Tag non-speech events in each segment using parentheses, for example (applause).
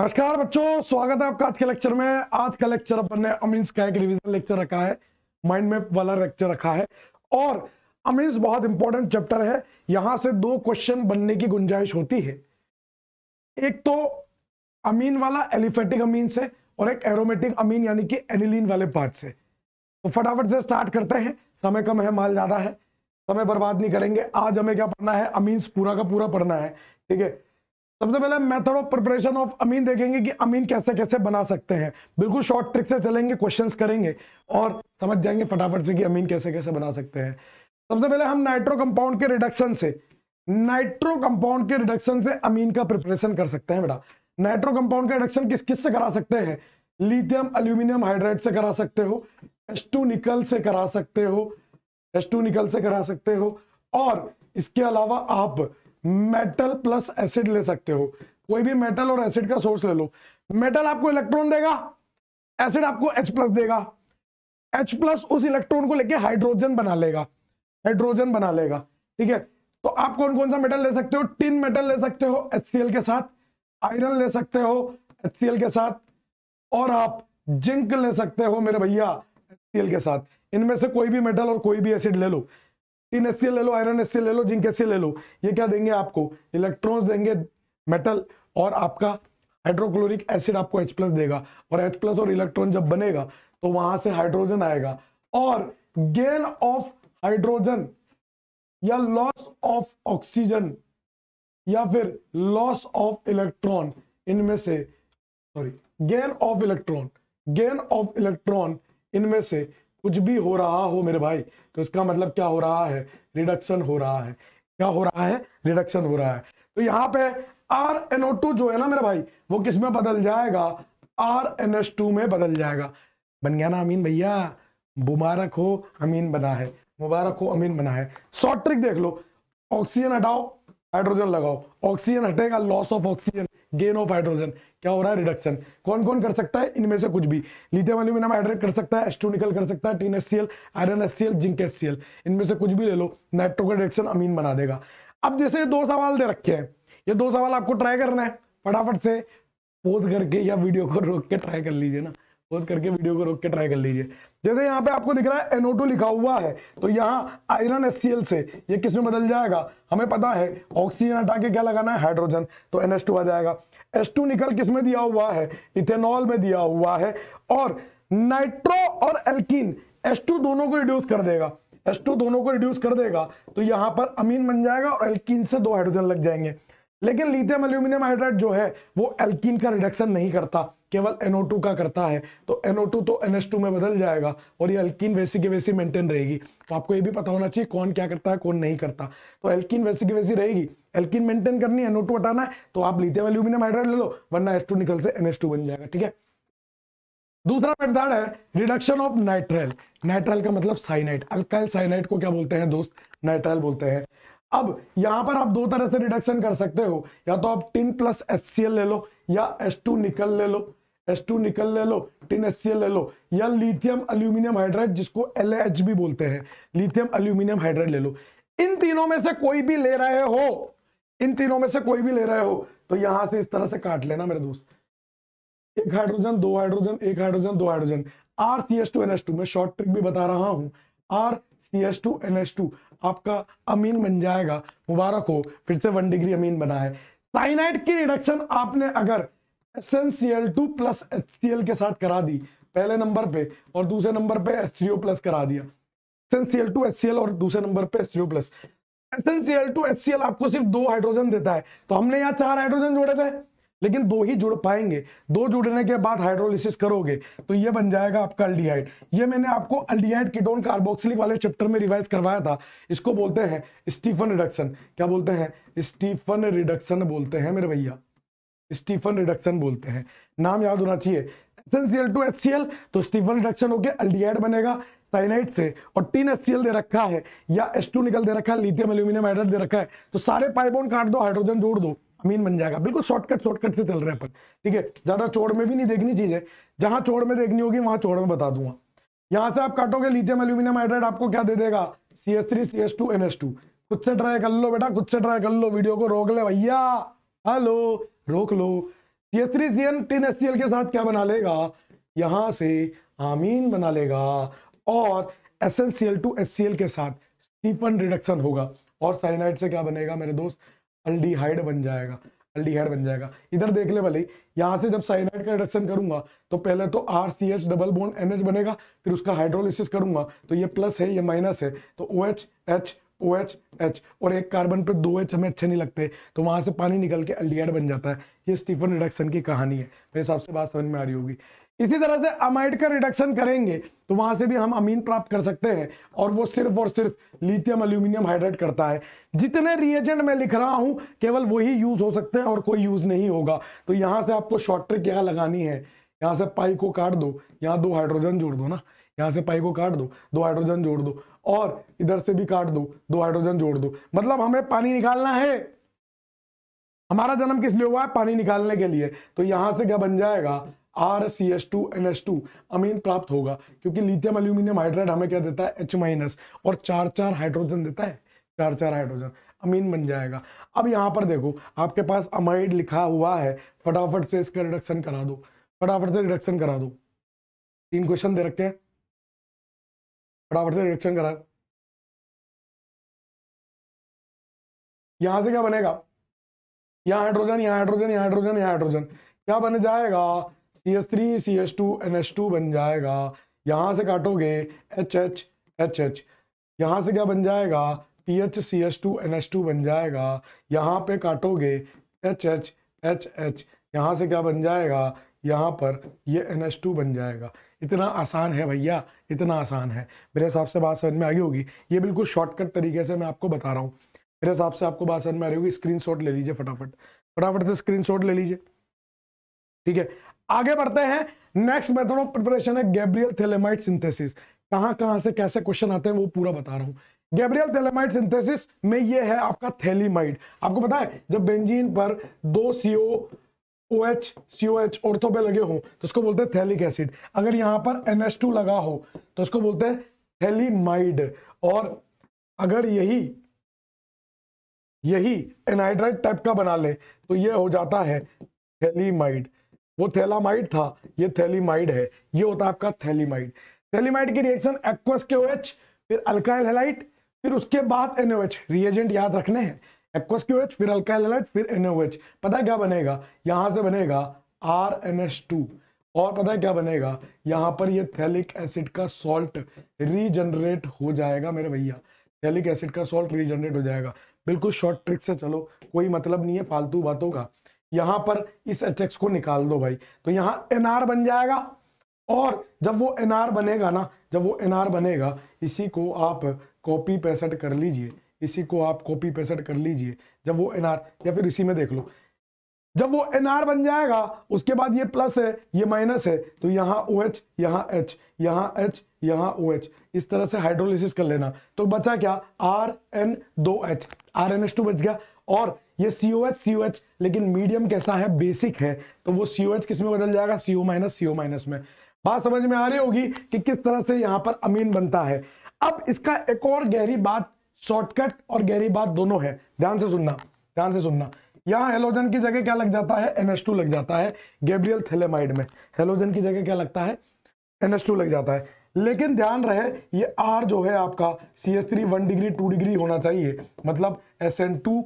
नमस्कार बच्चों स्वागत है आपका आज के लेक्चर में आज का लेक्चर अपन ने अमीन्स का एक रिविजन लेक्चर रखा है माइंड मैप वाला लेक्चर रखा है और अमीन्स बहुत इंपॉर्टेंट चैप्टर है यहां से दो क्वेश्चन बनने की गुंजाइश होती है एक तो अमीन वाला एलिफेटिक अमीन से और एक एरोमेटिक अमीन यानी कि एनिलीन वाले पार्ट से तो फटाफट से स्टार्ट करते हैं समय कम है माल ज्यादा है समय बर्बाद नहीं करेंगे आज हमें क्या पढ़ना है अमीन्स पूरा का पूरा पढ़ना है ठीक है सबसे पहले method of preparation of amine देखेंगे कि अमीन कैसे कैसे बना सकते हैं बिल्कुल शॉर्ट ट्रिक से चलेंगे क्वेश्चन करेंगे और समझ जाएंगे फटाफट से कि अमीन कैसे कैसे बना सकते हैं सबसे पहले हम नाइट्रो कंपाउंड के रिडक्शन से नाइट्रो कंपाउंड के रिडक्शन से अमीन का प्रिपरेशन कर सकते हैं बेटा नाइट्रो कंपाउंड का रिडक्शन किस किस से करा सकते हैं लिथियम अल्यूमिनियम हाइड्रेट से करा सकते हो एस निकल से करा सकते हो एस निकल से करा सकते हो और इसके अलावा आप मेटल प्लस एसिड ले सकते हो कोई भी मेटल और एसिड का सोर्स ले लो मेटल आपको इलेक्ट्रॉन देगा एसिड आपको H प्लस देगा H प्लस उस इलेक्ट्रॉन को लेके हाइड्रोजन बना लेगा हाइड्रोजन बना लेगा ठीक है तो आप कौन कौन सा मेटल ले सकते हो टिन मेटल ले सकते हो एच के साथ आयरन ले सकते हो एच के साथ और आप जिंक ले सकते हो मेरे भैया एच के साथ इनमें से कोई भी मेटल और कोई भी एसिड ले लो टीन एस ले लो आयरन एस ले लो जिंक एस ले लो ये क्या देंगे आपको इलेक्ट्रॉन्स देंगे मेटल और आपका हाइड्रोक्लोरिक एसिड आपको H प्लस देगा और H प्लस और इलेक्ट्रॉन जब बनेगा तो वहां से हाइड्रोजन आएगा और गेन ऑफ हाइड्रोजन या लॉस ऑफ ऑक्सीजन या फिर लॉस ऑफ इलेक्ट्रॉन इनमें से sorry gain of electron gain of electron इनमें से कुछ भी हो रहा हो मेरे भाई तो इसका मतलब क्या हो रहा है रिडक्शन हो रहा है क्या हो रहा है रिडक्शन हो रहा है तो यहाँ पे आर एनओ टू जो है ना मेरे भाई वो किस में बदल जाएगा आर एन एस टू में बदल जाएगा बन गया ना अमीन भैया मुबारक हो अमीन बना है मुबारक हो अमीन बना है शॉर्ट ट्रिक देख लो ऑक्सीजन हटाओ हाइड्रोजन लगाओ ऑक्सीजन हटेगा loss of oxygen gain of hydrogen क्या हो रहा है रिडक्शन कौन कौन कर सकता है इनमें से कुछ भी लिथियम एल्यूमिनियम हाइड्रेट कर सकता है एस्टू निकल कर सकता है tin S iron S zinc S इनमें से कुछ भी ले लो नाइट्रो का रिडक्शन अमीन बना देगा अब जैसे ये दो सवाल दे रखे हैं ये दो सवाल आपको ट्राई करना है फटाफट से पोज करके या वीडियो को रोक के ट्राई कर लीजिए ना पोज करके वीडियो को रोक के ट्राई कर लीजिए जैसे यहाँ पे आपको दिख रहा है एनओटू लिखा हुआ है तो यहाँ आयरन एस से ये किस में बदल जाएगा हमें पता है ऑक्सीजन हटा के क्या लगाना है हाइड्रोजन तो एन आ जाएगा टू निकल किस में दिया हुआ है इथेनॉल में दिया हुआ है और नाइट्रो और एल्किन एस टू दोनों को रिड्यूस कर देगा एस टू दोनों को रिड्यूस कर देगा तो यहां पर अमीन बन जाएगा और एल्किन से दो हाइड्रोजन लग जाएंगे लेकिन लिथियम एल्यूमिनियम हाइड्राइड जो है वो एल्किन का रिडक्शन नहीं करता केवल NO2 का करता है तो NO2 तो NH2 में बदल जाएगा और ये अल्किन वैसी की वैसी मेंटेन रहेगी तो आपको ये भी पता होना चाहिए कौन क्या करता है कौन नहीं करता तो एल्किन वैसी की वैसी रहेगी एल्किन मेंटेन करनी एनओ टू हटाना है तो आप लिथियम एल्यूमिनियम हाइड्राइड ले लो वरना H2 निकल से NH2 बन जाएगा ठीक है दूसरा मेथड है रिडक्शन ऑफ नाइट्रेल नाइट्रेल का मतलब साइनाइड अल्काइल साइनाइड को क्या बोलते हैं दोस्त नाइट्रेल बोलते हैं अब यहां पर आप दो तरह से रिडक्शन कर सकते हो या तो आप टिन प्लस एच ले लो या एच निकल ले लो एस टू निकल ले लो टिन एस ले लो या लिथियम अल्यूमिनियम हाइड्राइड जिसको एल भी बोलते हैं लिथियम अल्यूमिनियम हाइड्राइड ले लो इन तीनों में से कोई भी ले रहे हो इन तीनों में से कोई भी ले रहे हो तो यहां से इस तरह से काट लेना मेरे दोस्त एक हाइड्रोजन दो हाइड्रोजन एक हाइड्रोजन दो hydrogen R C S two N S two मैं शॉर्ट ट्रिक भी बता रहा हूं R C S two N S two आपका अमीन बन जाएगा मुबारक हो फिर से वन डिग्री अमीन बना है साइनाइड की रिडक्शन आपने अगर S N C L two plus H C L के साथ करा दी पहले नंबर पे और दूसरे नंबर पे एस सी ओ प्लस करा दिया S N C L two H C L और दूसरे नंबर पे S C O plus S N C L two H C L आपको सिर्फ दो हाइड्रोजन देता है तो हमने यहाँ चार हाइड्रोजन जोड़े थे लेकिन दो ही जुड़ पाएंगे दो जुड़ने के बाद हाइड्रोलिसिस करोगे तो ये बन जाएगा आपका अल्डिहाइड ये मैंने आपको अल्डिहाइड कीटोन कार्बोक्सिलिक वाले चैप्टर में रिवाइज करवाया था इसको बोलते हैं स्टीफन रिडक्शन क्या बोलते हैं स्टीफन रिडक्शन बोलते हैं मेरे भैया स्टीफन रिडक्शन बोलते हैं नाम याद होना चाहिए एसेंशियल टू एच तो स्टीफन रिडक्शन होकर अल्डिहाइड बनेगा साइनाइड से और टीन एच दे रखा है या एस टू निकल दे रखा है लिथियम एल्यूमिनियम हाइड्रेट दे रखा है तो सारे पाइबोन काट दो हाइड्रोजन जोड़ दो अमीन बन जाएगा बिल्कुल शॉर्टकट शॉर्टकट से चल रहे हैं अपन ठीक है ज्यादा चोड़ में भी नहीं देखनी चीजें जहां चोड़ में देखनी होगी वहां चोड़ में बता दूंगा यहां से आप काटोगे लिथियम एल्यूमिनियम हाइड्रेट आपको क्या दे देगा C S three C S two N S two खुद से ट्राई कर लो बेटा खुद से ट्राई कर लो वीडियो को रोक ले भैया हेलो रोक लो सी एस एस के साथ क्या बना लेगा यहां से आमीन बना लेगा और S N C L two S C L के साथ स्टीफन रिडक्शन होगा और साइनाइड से क्या बनेगा मेरे दोस्त अल्डीहाइड बन जाएगा अल्डीहाइड बन जाएगा इधर देख ले भले यहाँ से जब साइनाइड का रिडक्शन करूंगा तो पहले तो R C H double bond N H बनेगा फिर उसका हाइड्रोलिसिस करूंगा तो ये प्लस है ये माइनस है तो O H H O H H और एक कार्बन पर दो एच हमें अच्छे नहीं लगते तो वहाँ से पानी निकल के एल्डिहाइड बन जाता है ये स्टीफन रिडक्शन की कहानी है मेरे हिसाब से बात समझ में आ रही होगी इसी तरह से अमाइड का रिडक्शन करेंगे तो वहां से भी हम अमीन प्राप्त कर सकते हैं और वो सिर्फ और सिर्फ लिथियम अल्यूमिनियम हाइड्रेट करता है जितने रिएजेंट मैं लिख रहा हूं केवल वही यूज हो सकते हैं और कोई यूज नहीं होगा तो यहां से आपको शॉर्ट ट्रिक यहाँ लगानी है यहां से पाई को काट दो यहाँ दो हाइड्रोजन जोड़ दो ना यहाँ से पाई को काट दो दो हाइड्रोजन जोड़ दो और इधर से भी काट दो दो हाइड्रोजन जोड़ दो मतलब हमें पानी निकालना है हमारा जन्म किस लिए हुआ है पानी निकालने के लिए तो यहां से क्या बन जाएगा R C S two N S two amine प्राप्त होगा क्योंकि लिथियम अल्यूमिनियम हाइड्रेट हमें क्या देता है एच माइनस और चार चार हाइड्रोजन देता है चार चार हाइड्रोजन अमीन बन जाएगा अब यहाँ पर देखो आपके पास अमाइड लिखा हुआ है फटाफट से इसका रिडक्शन करा दो फटाफट से रिडक्शन करा दो तीन क्वेश्चन दे रखे हैं फटाफट से निरीक्षण करा यहां से क्या बनेगा यहाँ हाइड्रोजन यहाँ हाइड्रोजन यहां हाइड्रोजन यहां हाइड्रोजन क्या बन जाएगा C S three C S two N S two बन जाएगा यहाँ से काटोगे एच एच एच एच यहाँ से क्या बन जाएगा P H C S two N S two बन जाएगा यहाँ पे काटोगे एच एच एच एच यहाँ से क्या बन जाएगा यहाँ पर ये एन एस टू बन जाएगा इतना आसान है भैया इतना आसान है मेरे हिसाब से बात समझ में आ गई होगी ये बिल्कुल शॉर्टकट तरीके से मैं आपको बता रहा हूँ मेरे हिसाब से आपको बात समझ में आ रही होगी स्क्रीन ले लीजिए फटाफट फटाफट से स्क्रीन ले लीजिए ठीक है आगे बढ़ते हैं नेक्स्ट मेथड ऑफ प्रिपरेशन है गैब्रियल थेलेमाइट सिंथेसिस कहां कहां से कैसे क्वेश्चन आते हैं वो पूरा बता रहा हूं गैब्रियल थेलेमाइट सिंथेसिस में ये है आपका थैलीमाइड आपको पता है जब बेंजीन पर दो सीओ OH, COH सी पे तो लगे हो तो उसको बोलते हैं थैलिक एसिड अगर यहां पर NH2 लगा हो तो उसको बोलते हैं थैलीमाइड और अगर यही यही एनहाइड्राइड टाइप का बना ले तो ये हो जाता है थैलीमाइड वो थैलामाइड था ये थैलीमाइड है ये होता है आपका थैलीमाइड थैलीमाइड की reaction aqueous K O H फिर अल्काइल हेलाइट फिर उसके बाद एनओएच रिएजेंट याद रखने हैं एक्वस फिर अल्काइलाइट फिर एनओएच पता है क्या बनेगा यहां से बनेगा आर एन एच टू और पता है क्या बनेगा यहां पर ये थैलिक एसिड का सॉल्ट रीजनरेट हो जाएगा मेरे भैया थैलिक एसिड का सॉल्ट रीजनरेट हो जाएगा बिल्कुल शॉर्ट ट्रिक से चलो कोई मतलब नहीं है फालतू बातों का यहां पर इस एच को निकाल दो भाई तो यहां एनआर बन जाएगा और जब वो एनआर बनेगा ना जब वो एनआर बनेगा इसी को आप कॉपी पेसट कर लीजिए इसी को आप कॉपी पेसट कर लीजिए जब वो एनआर या फिर इसी में देख लो जब वो एनआर बन जाएगा उसके बाद ये प्लस है ये माइनस है तो यहाँ ओ एच यहाँ एच यहाँ एच यहाँ ओ एच इस तरह से हाइड्रोलिसिस कर लेना तो बचा क्या आर एन दो H R N H two बच गया और ये C O H C O H लेकिन मीडियम कैसा है बेसिक है तो वो सी ओ एच किस में बदल जाएगा सी ओ माइनस सी ओ माइनस में बात समझ में आ रही होगी कि किस तरह से यहाँ पर अमीन बनता है अब इसका एक और गहरी बात शॉर्टकट और गहरी बात दोनों है ध्यान से सुनना ध्यान से सुनना यहाँ हेलोजन की जगह क्या लग जाता है NH2 लग जाता है गैब्रियल थेलेमाइड में हेलोजन की जगह क्या लगता है NH2 लग जाता है लेकिन ध्यान रहे ये आर जो है आपका C S three one degree two degree होना चाहिए मतलब एस एन टू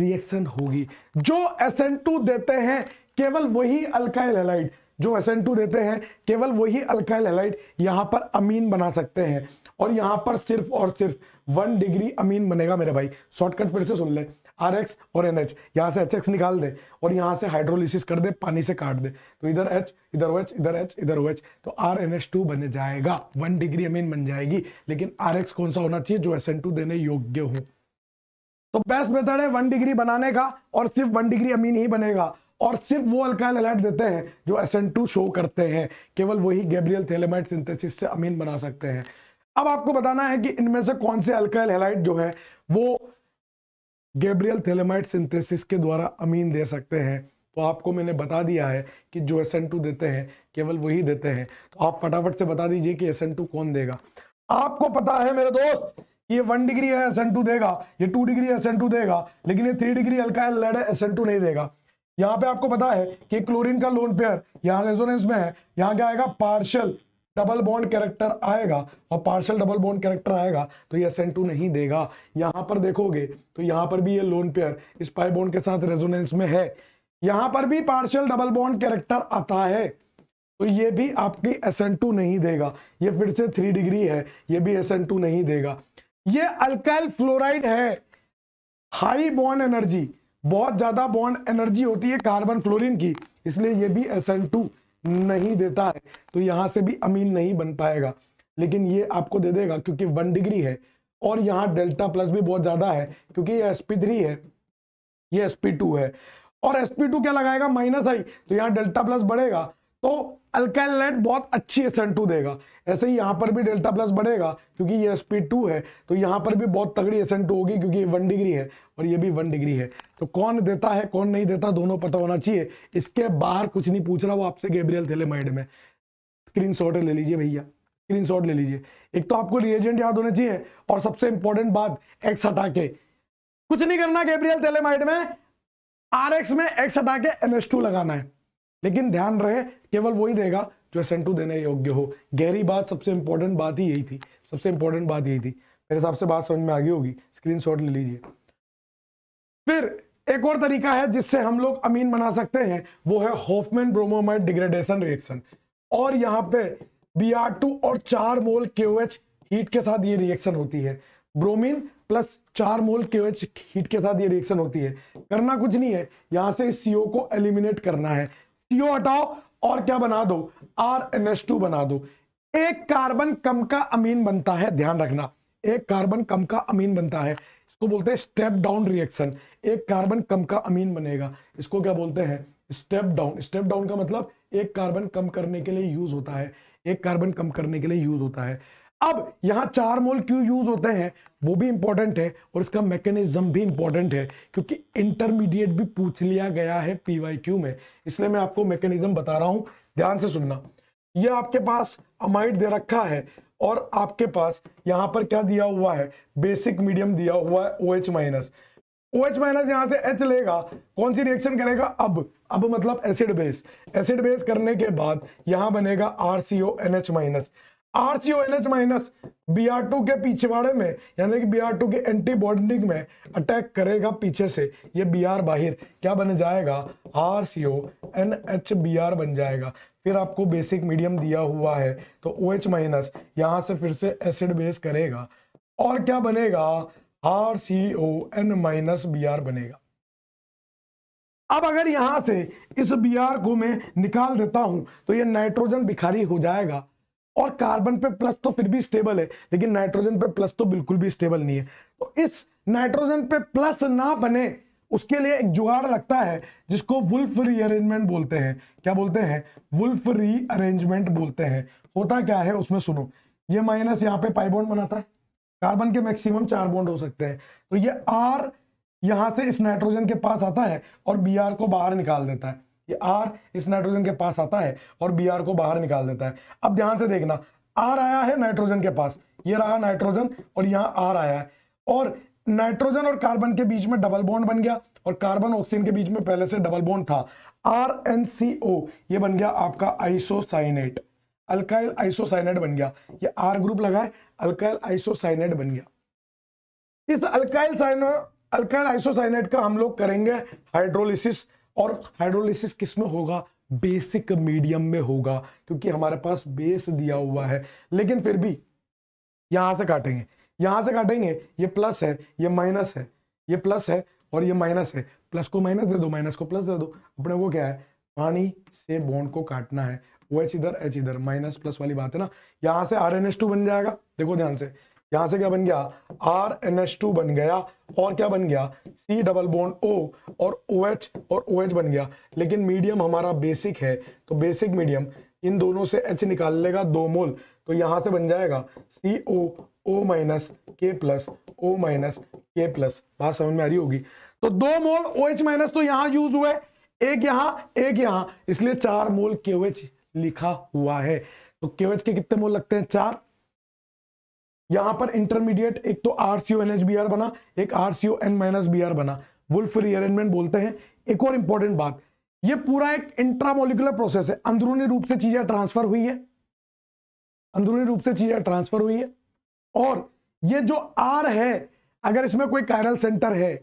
रिएक्शन होगी जो एस एन टू देते हैं केवल वही अल्काइल हेलाइड जो एस देते हैं केवल वही अल्काइल हेलाइट यहाँ पर अमीन बना सकते हैं और यहाँ पर सिर्फ और सिर्फ वन डिग्री अमीन बनेगा मेरे भाई शॉर्टकट फिर से सुन ले आर एक्स और एन एच यहाँ से एच एक्स निकाल दे और यहाँ से हाइड्रोलिसिस कर दे पानी से काट दे तो इधर एच इधर ओ एच इधर एच इधर ओ एच तो आर एन एच टू बन जाएगा वन डिग्री अमीन बन जाएगी लेकिन आर एक्स कौन सा होना चाहिए जो एस एन टू देने योग्य हो तो बेस्ट मेथड है वन डिग्री बनाने का और सिर्फ वन डिग्री अमीन ही बनेगा और सिर्फ वो अल्काइल अलैट देते हैं जो SN2 शो करते हैं केवल वही गैब्रियल थेलेमाइट सिंथेसिस से अमीन बना सकते हैं अब आपको बताना है कि इनमें से कौन से अल्काइल हेलाइट जो है वो गैब्रियल थेलेमाइट सिंथेसिस के द्वारा अमीन दे सकते हैं तो आपको मैंने बता दिया है कि जो एस देते हैं केवल वही देते हैं तो आप फटाफट से बता दीजिए कि एस कौन देगा आपको पता है मेरे दोस्त ये वन डिग्री है एस देगा ये टू डिग्री एस देगा लेकिन ये थ्री डिग्री अल्काइल लेड है एस नहीं देगा यहाँ पे आपको पता है कि क्लोरीन का लोन पेयर यहाँ रेजोनेंस में है यहाँ क्या आएगा पार्शल डबल बॉन्ड कैरेक्टर आएगा और पार्शल डबल बॉन्ड कैरेक्टर आएगा तो ये टू नहीं देगा यहाँ पर देखोगे तो यहाँ पर भी ये लोन पेयर इस पाई बॉन्ड के साथ रेजोनेंस में है यहाँ पर भी पार्शल डबल बॉन्ड कैरेक्टर आता है तो ये भी आपकी टू नहीं देगा ये फिर से थ्री डिग्री है ये भी टू नहीं देगा ये अल्काइल फ्लोराइड है हाई बॉन्ड एनर्जी बहुत ज्यादा बॉन्ड एनर्जी होती है कार्बन फ्लोरीन की इसलिए ये भी SN2 नहीं देता है तो यहां से भी अमीन नहीं बन पाएगा लेकिन ये आपको दे देगा क्योंकि वन डिग्री है और यहाँ डेल्टा प्लस भी बहुत ज्यादा है क्योंकि ये एस है ये एस है और एस क्या लगाएगा माइनस आई तो यहाँ डेल्टा प्लस बढ़ेगा तो अल्काइल लाइट बहुत अच्छी टू देगा ऐसे ही यहाँ पर भी डेल्टा प्लस बढ़ेगा क्योंकि ये एस है तो यहाँ पर भी बहुत तगड़ी टू होगी क्योंकि ये वन डिग्री है और ये भी वन डिग्री है तो कौन देता है कौन नहीं देता दोनों पता होना चाहिए इसके बाहर कुछ नहीं पूछ रहा वो आपसे गेब्रियल थे में स्क्रीन ले लीजिए भैया स्क्रीन ले लीजिए एक तो आपको रिएजेंट याद होना चाहिए और सबसे इंपॉर्टेंट बात एक्स हटा के कुछ नहीं करना गेब्रियल थे में आर में एक्स हटा के एन लगाना है लेकिन ध्यान रहे केवल वही देगा जो एस देने योग्य हो गहरी बात सबसे इंपॉर्टेंट बात ही यही थी सबसे इंपॉर्टेंट बात यही थी मेरे हिसाब से बात समझ में आ गई होगी स्क्रीनशॉट ले लीजिए फिर एक और तरीका है जिससे हम लोग अमीन बना सकते हैं वो है होफमैन ब्रोमोमाइड डिग्रेडेशन रिएक्शन और यहाँ पे बी और चार मोल के हीट के साथ ये रिएक्शन होती है ब्रोमीन प्लस चार मोल के हीट के साथ ये रिएक्शन होती है करना कुछ नहीं है यहाँ से इस सीओ को एलिमिनेट करना है सीओ हटाओ और क्या बना दो आर एन एस टू बना दो एक कार्बन कम का अमीन बनता है ध्यान रखना एक कार्बन कम का अमीन बनता है इसको बोलते हैं स्टेप डाउन रिएक्शन एक कार्बन कम का अमीन बनेगा इसको क्या बोलते हैं स्टेप डाउन स्टेप डाउन का मतलब एक कार्बन कम करने के लिए यूज होता है एक कार्बन कम करने के लिए यूज होता है अब यहां चार मोल क्यों यूज होते हैं वो भी इंपॉर्टेंट है और इसका मैकेनिज्म भी इंपॉर्टेंट है क्योंकि इंटरमीडिएट भी पूछ लिया गया है पीवाईक्यू में इसलिए मैं आपको मैकेनिज्म बता रहा हूं ध्यान से सुनना ये आपके पास अमाइड दे रखा है और आपके पास यहां पर क्या दिया हुआ है बेसिक मीडियम दिया हुआ है O H minus O H minus यहाँ से एच लेगा कौन सी रिएक्शन करेगा अब अब मतलब एसिड बेस एसिड बेस करने के बाद यहां बनेगा R C O N H minus RCONH minus B are to के पीछेवाड़े में यानी कि बी आर टू के एंटी बॉन्डिंग में अटैक करेगा पीछे से ये बी आर बाहर क्या बन जाएगा R C O N H B R बन जाएगा फिर आपको बेसिक मीडियम दिया हुआ है तो ओ एच माइनस यहाँ से फिर से एसिड बेस करेगा और क्या बनेगा R C O N minus B R बनेगा अब अगर यहां से इस बी आर को मैं निकाल देता हूं तो ये नाइट्रोजन भिखारी हो जाएगा और कार्बन पे प्लस तो फिर भी स्टेबल है लेकिन नाइट्रोजन पे प्लस तो बिल्कुल भी स्टेबल नहीं है तो इस नाइट्रोजन पे प्लस ना बने उसके लिए एक जुगाड़ लगता है जिसको वुल्फ रीअरेंजमेंट बोलते हैं क्या बोलते हैं वुल्फ रीअरेंजमेंट बोलते हैं होता क्या है उसमें सुनो ये माइनस यहाँ पे पाइबोन बनाता है कार्बन के मैक्सिमम चार बॉन्ड हो सकते हैं तो ये आर यहां से इस नाइट्रोजन के पास आता है और बी आर को बाहर निकाल देता है ये आर इस नाइट्रोजन के पास आता है और बी आर को बाहर निकाल देता है अब ध्यान से देखना आर आया है नाइट्रोजन के पास ये रहा नाइट्रोजन और यहाँ आर आया है और नाइट्रोजन और कार्बन के बीच में डबल बॉन्ड बन गया और कार्बन ऑक्सीजन के बीच में पहले से डबल बॉन्ड था आर एन सी ओ ये बन गया आपका आइसोसाइनेट अल्काइल आइसोसाइनेट बन गया ये आर ग्रुप लगा है अल्काइल आइसोसाइनेट बन गया इस अल्काइल साइनो अल्काइल आइसोसाइनेट का हम लोग करेंगे हाइड्रोलिसिस और हाइड्रोलिसिस किस में होगा बेसिक मीडियम में होगा क्योंकि हमारे पास बेस दिया हुआ है लेकिन फिर भी यहां से काटेंगे यहां से काटेंगे ये प्लस है ये माइनस है ये प्लस है और ये माइनस है प्लस को माइनस दे दो माइनस को प्लस दे दो अपने को क्या है पानी से बॉन्ड को काटना है ओ OH एच इधर एच इधर माइनस प्लस वाली बात है ना यहां से आर एन एस टू बन जाएगा देखो ध्यान से यहां से क्या बन गया आर एन एच टू बन गया और क्या बन गया सी डबल बोन ओ और ओ एच और ओ एच बन गया लेकिन मीडियम हमारा बेसिक है तो बेसिक मीडियम इन दोनों से एच निकाल लेगा दो मोल तो यहां से बन जाएगा C O O minus K plus O minus K plus बात समझ में आ रही होगी तो दो मोल ओ एच माइनस तो यहां यूज हुए एक यहां एक यहां इसलिए चार मोल के लिखा हुआ है तो के के कितने मोल लगते हैं चार यहां पर इंटरमीडिएट एक तो R C O N H B R बना एक R C O N minus B R बना वुल्फ रीअरेंजमेंट बोलते हैं एक और इंपॉर्टेंट बात ये पूरा एक इंट्रामोलिकुलर प्रोसेस है अंदरूनी रूप से चीजें ट्रांसफर हुई है अंदरूनी रूप से चीजें ट्रांसफर हुई है और ये जो आर है अगर इसमें कोई कायरल सेंटर है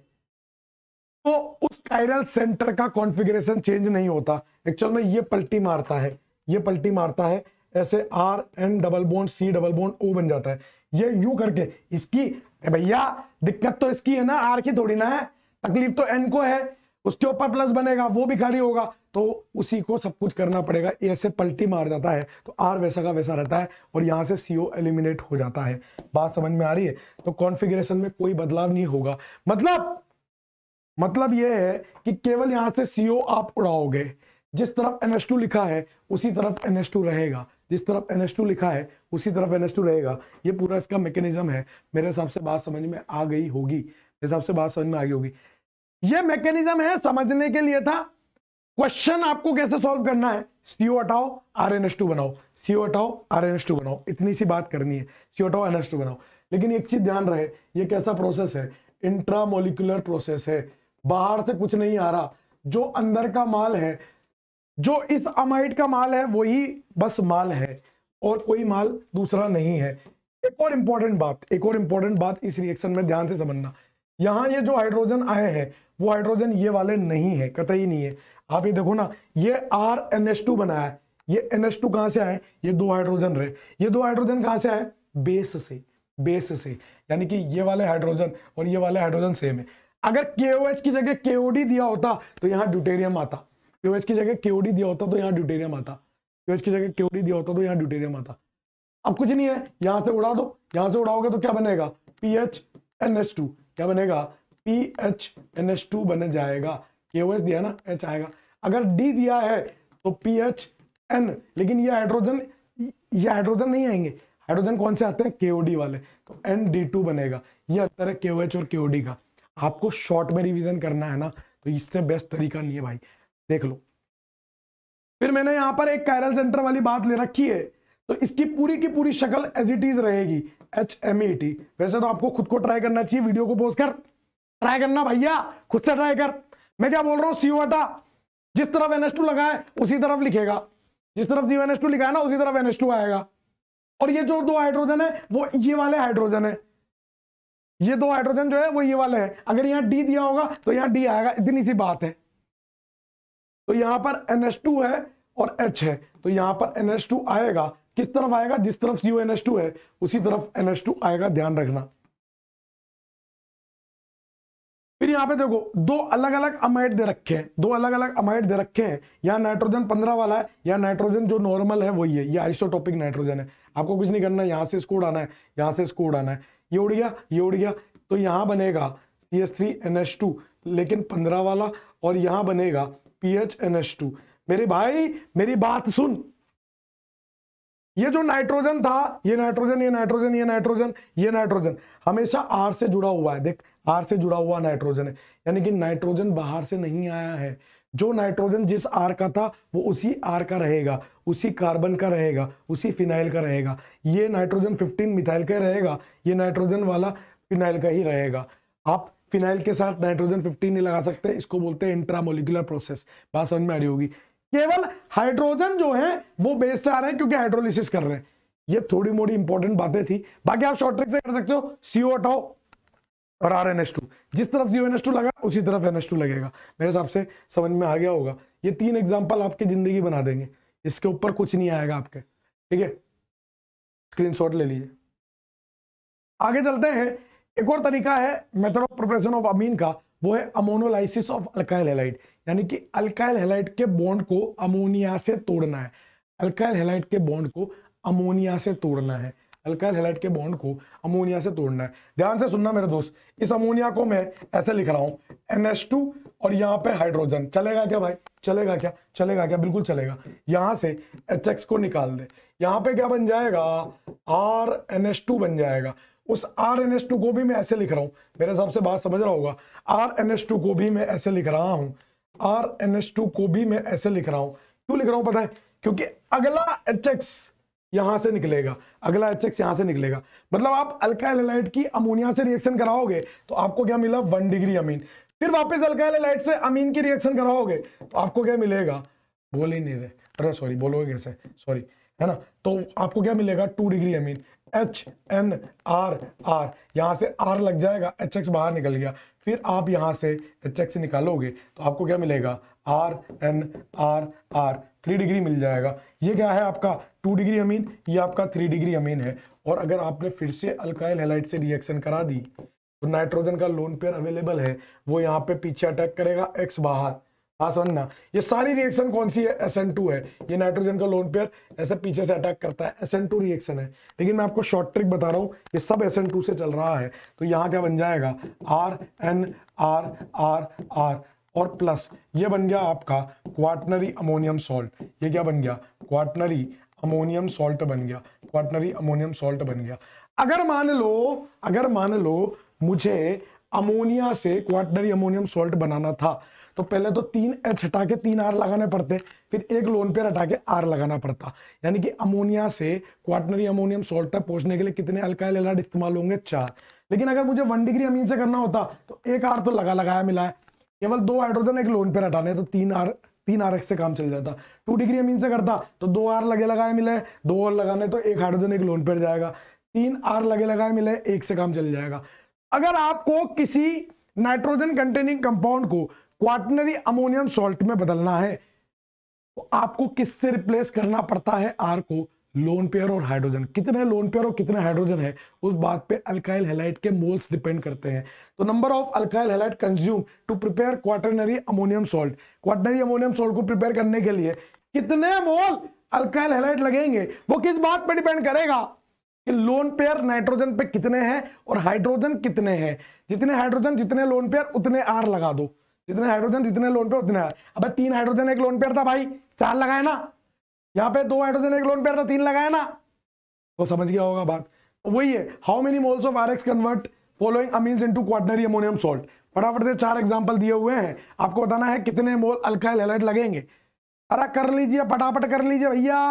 तो उस कायरल सेंटर का कॉन्फ़िगरेशन चेंज नहीं होता एक्चुअल में ये पलटी मारता है ये पलटी मारता है ऐसे R N double bond C double bond O बन जाता है ये यू करके इसकी भैया दिक्कत तो इसकी है ना आर की थोड़ी ना है तकलीफ तो एन को है उसके ऊपर प्लस बनेगा वो भी खाली होगा तो उसी को सब कुछ करना पड़ेगा ऐसे पलटी मार जाता है तो आर वैसा का वैसा रहता है और यहां से सीओ एलिमिनेट हो जाता है बात समझ में आ रही है तो कॉन्फ़िगरेशन में कोई बदलाव नहीं होगा मतलब मतलब यह है कि केवल यहां से सीओ आप उड़ाओगे जिस तरफ एनएस लिखा है उसी तरफ एनएस रहेगा जिस तरफ एन लिखा है उसी तरफ एन रहेगा ये पूरा इसका मैकेनिज्म है मेरे हिसाब से बात समझ में आ गई होगी मेरे हिसाब से बात समझ में आ गई होगी ये मैकेनिज्म है समझने के लिए था क्वेश्चन आपको कैसे सॉल्व करना है सीओ हटाओ आर एन एस टू बनाओ सीओ हटाओ आर एन एस टू बनाओ इतनी सी बात करनी है सीओ हटाओ एन एस टू बनाओ लेकिन एक चीज ध्यान रहे ये कैसा प्रोसेस है इंट्रामोलिकुलर प्रोसेस है बाहर से कुछ नहीं आ रहा जो अंदर का माल है जो इस अमाइड का माल है वही बस माल है और कोई माल दूसरा नहीं है एक और इंपॉर्टेंट बात एक और इंपॉर्टेंट बात इस रिएक्शन में ध्यान से समझना यहाँ ये जो हाइड्रोजन आए हैं वो हाइड्रोजन ये वाले नहीं है कतई नहीं है आप ये देखो ना ये आर एन एस टू बनाया ये एन एस टू कहाँ से आए ये दो हाइड्रोजन रहे ये दो हाइड्रोजन कहाँ से आए बेस से बेस से यानी कि ये वाले हाइड्रोजन और ये वाले हाइड्रोजन सेम है अगर के की जगह के दिया होता तो यहाँ ड्यूटेरियम आता क्यूएच की जगह क्योडी दिया होता तो यहाँ ड्यूटेरियम आता क्यूएच की जगह क्योडी दिया होता तो यहाँ ड्यूटेरियम आता अब कुछ नहीं है यहाँ से उड़ा दो यहाँ से उड़ाओगे तो क्या बनेगा P H N H two क्या बनेगा P H N H two बन जाएगा क्यूएच दिया ना एच आएगा अगर डी दिया है तो पी एच एन लेकिन ये हाइड्रोजन ये हाइड्रोजन नहीं आएंगे हाइड्रोजन कौन से आते हैं के वाले तो एन डी टू बनेगा ये अंतर है के और के का आपको शॉर्ट में रिविजन करना है ना तो इससे बेस्ट तरीका नहीं है भाई देख लो फिर मैंने यहां पर एक कायरल सेंटर वाली बात ले रखी है तो इसकी पूरी की पूरी शक्ल एज इट इज रहेगी एच एम ई टी वैसे तो आपको खुद को ट्राई करना चाहिए वीडियो को पोज कर ट्राई करना भैया खुद से ट्राई कर मैं क्या बोल रहा हूं सीओटा जिस तरफ एन लगा है उसी तरफ लिखेगा जिस तरफ जीओ एन लिखा है ना उसी तरफ एन आएगा और ये जो दो हाइड्रोजन है वो ये वाले हाइड्रोजन है ये दो हाइड्रोजन जो है वो ये वाले हैं अगर यहाँ डी दिया होगा तो यहाँ डी आएगा इतनी सी बात है तो यहां पर टू है और H है तो यहां पर NH2 आएगा किस तरफ आएगा जिस तरफ CONH2 है उसी तरफ NH2 आएगा ध्यान रखना फिर यहां पे देखो दो अलग अलग अमाइड दे रखे हैं दो अलग अलग अमाइड दे रखे हैं यहाँ नाइट्रोजन पंद्रह वाला है या नाइट्रोजन जो नॉर्मल है वही है ये आइसोटोपिक नाइट्रोजन है आपको कुछ नहीं करना है यहाँ से स्कोड आना है यहाँ से स्कोड आना है ये उड़ गया ये उड़ गया तो यहाँ बनेगा C S three N S two लेकिन पंद्रह वाला और यहाँ बनेगा P H N H two मेरे भाई मेरी बात सुन ये जो नाइट्रोजन था ये नाइट्रोजन ये नाइट्रोजन ये नाइट्रोजन ये नाइट्रोजन हमेशा आर से जुड़ा हुआ है देख आर से जुड़ा हुआ नाइट्रोजन है यानी कि नाइट्रोजन बाहर से नहीं आया है जो नाइट्रोजन जिस आर का था वो उसी आर का रहेगा उसी कार्बन का रहेगा उसी फिनाइल का रहेगा ये नाइट्रोजन 15 मिथाइल का रहेगा ये नाइट्रोजन वाला फिनाइल का ही रहेगा आप फिनाइल के साथ नाइट्रोजन 15 नहीं लगा सकते इसको बोलते हैं इंट्रामोलिकुलर प्रोसेस बात समझ में आ रही होगी केवल हाइड्रोजन जो है वो बेस से आ रहे हैं क्योंकि हाइड्रोलिसिस कर रहे हैं ये थोड़ी मोड़ी इंपॉर्टेंट बातें थी बाकी आप शॉर्ट ट्रिक से कर सकते हो सीओ हटाओ और आर एन एस टू जिस तरफ सीओ एन एस टू लगा उसी तरफ एन एस टू लगेगा मेरे हिसाब से समझ में आ गया होगा ये तीन एग्जाम्पल आपकी जिंदगी बना देंगे इसके ऊपर कुछ नहीं आएगा आपके ठीक है स्क्रीन ले लीजिए आगे चलते हैं एक और तरीका है method of preparation of amine का वो है अमोनोलाइसिस ऑफ अल्काइल हेलाइट यानी कि अल्काइल हेलाइट के बॉन्ड को अमोनिया से तोड़ना है अल्काइल हेलाइट के बॉन्ड को अमोनिया से तोड़ना है अल्काइल हेलाइट के बॉन्ड को अमोनिया से तोड़ना है ध्यान से सुनना मेरे दोस्त इस अमोनिया को मैं ऐसे लिख रहा हूं एन और यहाँ पे हाइड्रोजन चलेगा क्या भाई चलेगा क्या चलेगा क्या बिल्कुल चलेगा यहाँ से एच को निकाल दे यहाँ पे क्या बन जाएगा आर एन बन जाएगा उस आर एन एस टू गोभी में ऐसे लिख रहा हूं मेरे हिसाब से बात समझ रहा होगा आर एन एस टू गोभी में ऐसे लिख रहा हूं आर एन एस टू गोभी में ऐसे लिख रहा हूं क्यों लिख रहा हूं पता है क्योंकि अगला एच एक्स यहां से निकलेगा अगला एच एक्स यहां से निकलेगा मतलब आप अल्काइल एलाइट की अमोनिया से रिएक्शन कराओगे तो आपको क्या मिला वन डिग्री अमीन फिर वापस अल्काइल एलाइट से अमीन की रिएक्शन कराओगे तो आपको क्या मिलेगा बोल ही नहीं रहे सॉरी बोलोगे कैसे सॉरी है ना तो आपको क्या मिलेगा two degree amine H N R R यहाँ से आर लग जाएगा एच एक्स बाहर निकल गया फिर आप यहाँ से एच एक्स निकालोगे तो आपको क्या मिलेगा R N R R three degree मिल जाएगा ये क्या है आपका टू डिग्री अमीन ये आपका थ्री डिग्री अमीन है और अगर आपने फिर से अल्काइल हेलाइट से रिएक्शन करा दी तो नाइट्रोजन का लोन पेयर अवेलेबल है वो यहाँ पे पीछे अटैक करेगा एक्स बाहर आसान हाँ, ना ये सारी रिएक्शन कौन सी है एस एन टू है ये नाइट्रोजन का लोन पेयर ऐसे पीछे से अटैक करता है एस एन टू रिएक्शन है लेकिन मैं आपको शॉर्ट ट्रिक बता रहा हूँ ये सब एस एन टू से चल रहा है तो यहाँ क्या बन जाएगा R N R R R और प्लस ये बन गया आपका क्वाटनरी अमोनियम सॉल्ट ये क्या बन गया क्वाटनरी अमोनियम सॉल्ट बन गया क्वाटनरी अमोनियम सॉल्ट बन गया अगर मान लो अगर मान लो मुझे अमोनिया से क्वाटनरी अमोनियम सॉल्ट बनाना था तो पहले तो तीन एच हटा के तीन आर लगाने पड़ते फिर एक लोन पेयर हटा के आर लगाना पड़ता यानी कि अमोनिया से क्वार्टनरी अमोनियम सोल्ट तक पहुंचने के लिए कितने अल्काइल एलाइड इस्तेमाल होंगे चार लेकिन अगर मुझे वन डिग्री अमीन से करना होता तो एक आर तो लगा लगाया मिला है केवल दो हाइड्रोजन एक लोन पेयर हटाने तो तीन आर तीन आर से काम चल जाता टू डिग्री अमीन से करता तो दो आर लगे लगाए मिले दो आर लगाने तो एक हाइड्रोजन एक लोन पेयर जाएगा तीन आर लगे लगाए मिले एक से काम चल जाएगा अगर आपको किसी नाइट्रोजन कंटेनिंग कंपाउंड को क्वार्टनरी अमोनियम सॉल्ट में बदलना है तो आपको किससे रिप्लेस करना पड़ता है आर को लोन पेयर और हाइड्रोजन कितने लोन पेयर और कितने हाइड्रोजन है उस बात पे अल्काइल हेलाइट के मोल्स डिपेंड करते हैं तो number of alkyl halide consume to prepare quaternary ammonium salt quaternary ammonium salt को प्रिपेयर करने के लिए कितने मोल अल्काइल हेलाइट लगेंगे वो किस बात पर डिपेंड करेगा कि लोन पेयर नाइट्रोजन पे कितने हैं और हाइड्रोजन कितने हैं जितने हाइड्रोजन जितने लोन पेयर उतने आर लगा दो जितने हाइड्रोजन जितने लोन पे उतने अब तीन हाइड्रोजन एक लोन पेयर था भाई चार लगाए ना यहाँ पे दो हाइड्रोजन एक लोन पेयर था तीन लगाए ना वो तो समझ गया होगा बात तो वही है how many moles of R X convert following amine into quaternary ammonium salt फटाफट से चार एग्जाम्पल दिए हुए हैं आपको बताना है कितने मोल अल्काइल हेलाइट लगेंगे अरे कर लीजिए फटाफट कर लीजिए भैया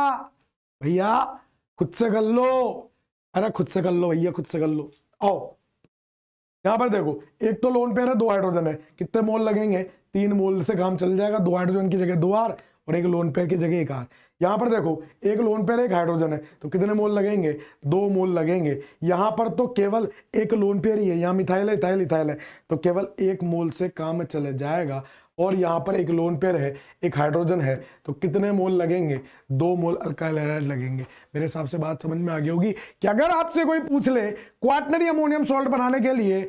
भैया खुद से कर लो अरे खुद से कर लो भैया खुद से कर लो आओ यहां पर देखो एक तो लोन पेयर है दो हाइड्रोजन है कितने मोल लगेंगे तीन मोल से काम चल जाएगा दो हाइड्रोजन की जगह दो आर और एक लोन पेयर की जगह एक आर यहाँ पर देखो एक लोन पेयर एक हाइड्रोजन है तो कितने मोल लगेंगे दो मोल लगेंगे यहाँ पर तो केवल एक लोन पेयर ही है यहाँ मिथाइल है इथाइल इथाइल है तो केवल एक मोल से काम चले जाएगा और यहाँ पर एक लोन पेयर है एक हाइड्रोजन है तो कितने मोल लगेंगे दो मोल अल्काइल लगेंगे मेरे हिसाब से बात समझ में आ गई होगी कि अगर आपसे कोई पूछ ले क्वाटनरी अमोनियम सॉल्ट बनाने के लिए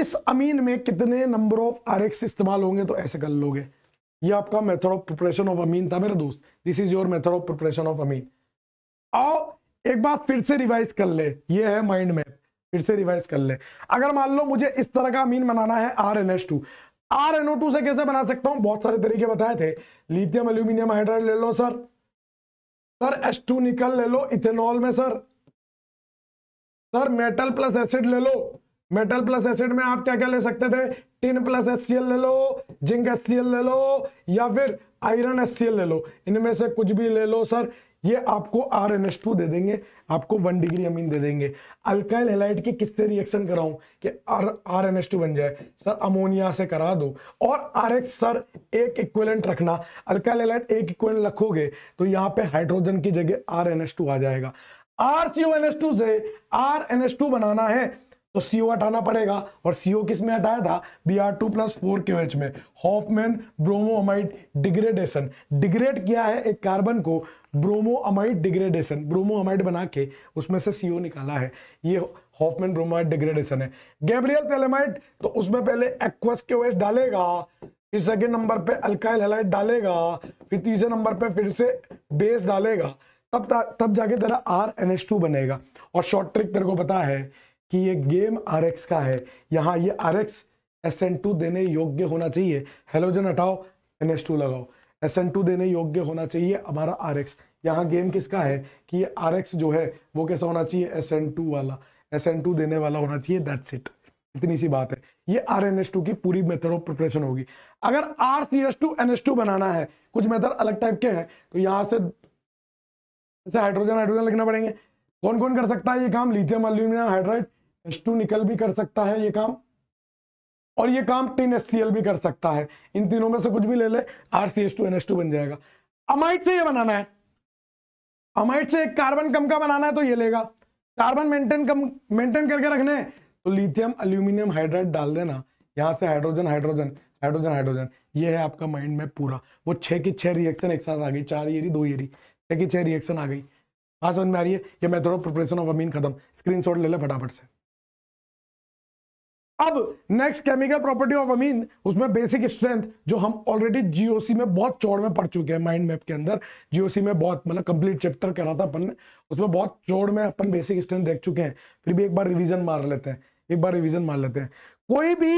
इस अमीन में कितने नंबर ऑफ आर इस्तेमाल होंगे तो ऐसे कर लोगे ये आपका method of preparation of amine था मेरे दोस्त this is your method of preparation of amine आओ एक बार फिर से रिवाइज कर ले ये है माइंड मैप फिर से रिवाइज कर ले अगर मान लो मुझे इस तरह का अमीन बनाना है R N S two R NO two से कैसे बना सकता हूं बहुत सारे तरीके बताए थे लिथियम एल्यूमिनियम हाइड्राइड ले लो sir sir S two nickel ले लो इथेनॉल में sir sir metal plus acid ले लो मेटल प्लस एसिड में आप क्या क्या ले सकते थे टिन प्लस एस ले लो जिंक एस ले लो या फिर आयरन एस ले लो इनमें से कुछ भी ले लो सर ये आपको आर एन एस टू दे देंगे आपको वन डिग्री अमीन दे देंगे अल्काइल हेलाइट की किससे रिएक्शन कराऊं कि R R N S two बन जाए सर अमोनिया से करा दो और आर एक्स सर एक इक्वेलेंट रखना अल्काइल हेलाइट एक इक्वलेंट रखोगे तो यहाँ पे हाइड्रोजन की जगह आर एन एस टू आ जाएगा R C O N S two से आर एन एस टू बनाना है तो सीओ हटाना पड़ेगा और सीओ किस में हटाया था B are two plus four Q H में हॉफमैन ब्रोमोअमाइड डिग्रेडेशन डिग्रेड किया है एक कार्बन को ब्रोमोअमाइड डिग्रेडेशन ब्रोमोअमाइड बना के उसमें से सीओ निकाला है ये हॉफमैन ब्रोमोइट डिग्रेडेशन है गैब्रियल तेलेमाइड तो उसमें पहले एक्वस के एच डालेगा फिर सेकेंड नंबर पर अल्काइल हेलाइट डालेगा फिर तीसरे नंबर पर फिर से बेस डालेगा तब तब जाके तेरा आर एन एच टू बनेगा और शॉर्ट ट्रिक तेरे को पता है कि ये गेम आर का है यहाँ ये R X S N two देने योग्य होना चाहिए हेलोजन हटाओ एन एस टू लगाओ एस एन टू देने योग्य होना चाहिए हमारा आर एक्स यहाँ गेम किसका है कि ये आर एक्स जो है वो कैसा होना चाहिए एस एन टू वाला एस एन टू देने वाला होना चाहिए दैट्स इट इतनी सी बात है ये आर एन एस टू की पूरी मेथड ऑफ प्रिपरेशन होगी अगर R C S two N S two बनाना है कुछ मेथड अलग टाइप के हैं तो यहाँ से जैसे हाइड्रोजन हाइड्रोजन लिखना पड़ेंगे कौन कौन कर सकता है ये काम lithium aluminium hydride S two nickel भी कर सकता है ये काम और ये काम टिन एस भी कर सकता है इन तीनों में से कुछ भी ले ले R C S two N S two बन जाएगा अमाइट से ये बनाना है अमाइट से एक कार्बन कम का बनाना है तो ये लेगा कार्बन मेंटेन कम मेंटेन करके रखने तो लिथियम अल्यूमिनियम हाइड्राइड डाल देना यहाँ से हाइड्रोजन हाइड्रोजन हाइड्रोजन हाइड्रोजन ये है आपका माइंड में पूरा वो छह की छह रिएक्शन एक साथ आ गई चार येरी दो येरी छह की छह रिएक्शन आ गई हाँ समझ में आ रही है ये method of preparation of amine खत्म स्क्रीनशॉट ले ले फटाफट से अब next chemical property of amine उसमें बेसिक स्ट्रेंथ जो हम ऑलरेडी जीओसी में बहुत चौड़ में पढ़ चुके हैं माइंड मैप के अंदर जीओसी में बहुत मतलब कंप्लीट चैप्टर करा था अपन ने उसमें बहुत चौड़ में अपन बेसिक स्ट्रेंथ देख चुके हैं फिर भी एक बार रिविजन मार लेते हैं एक बार रिविजन मार लेते हैं कोई भी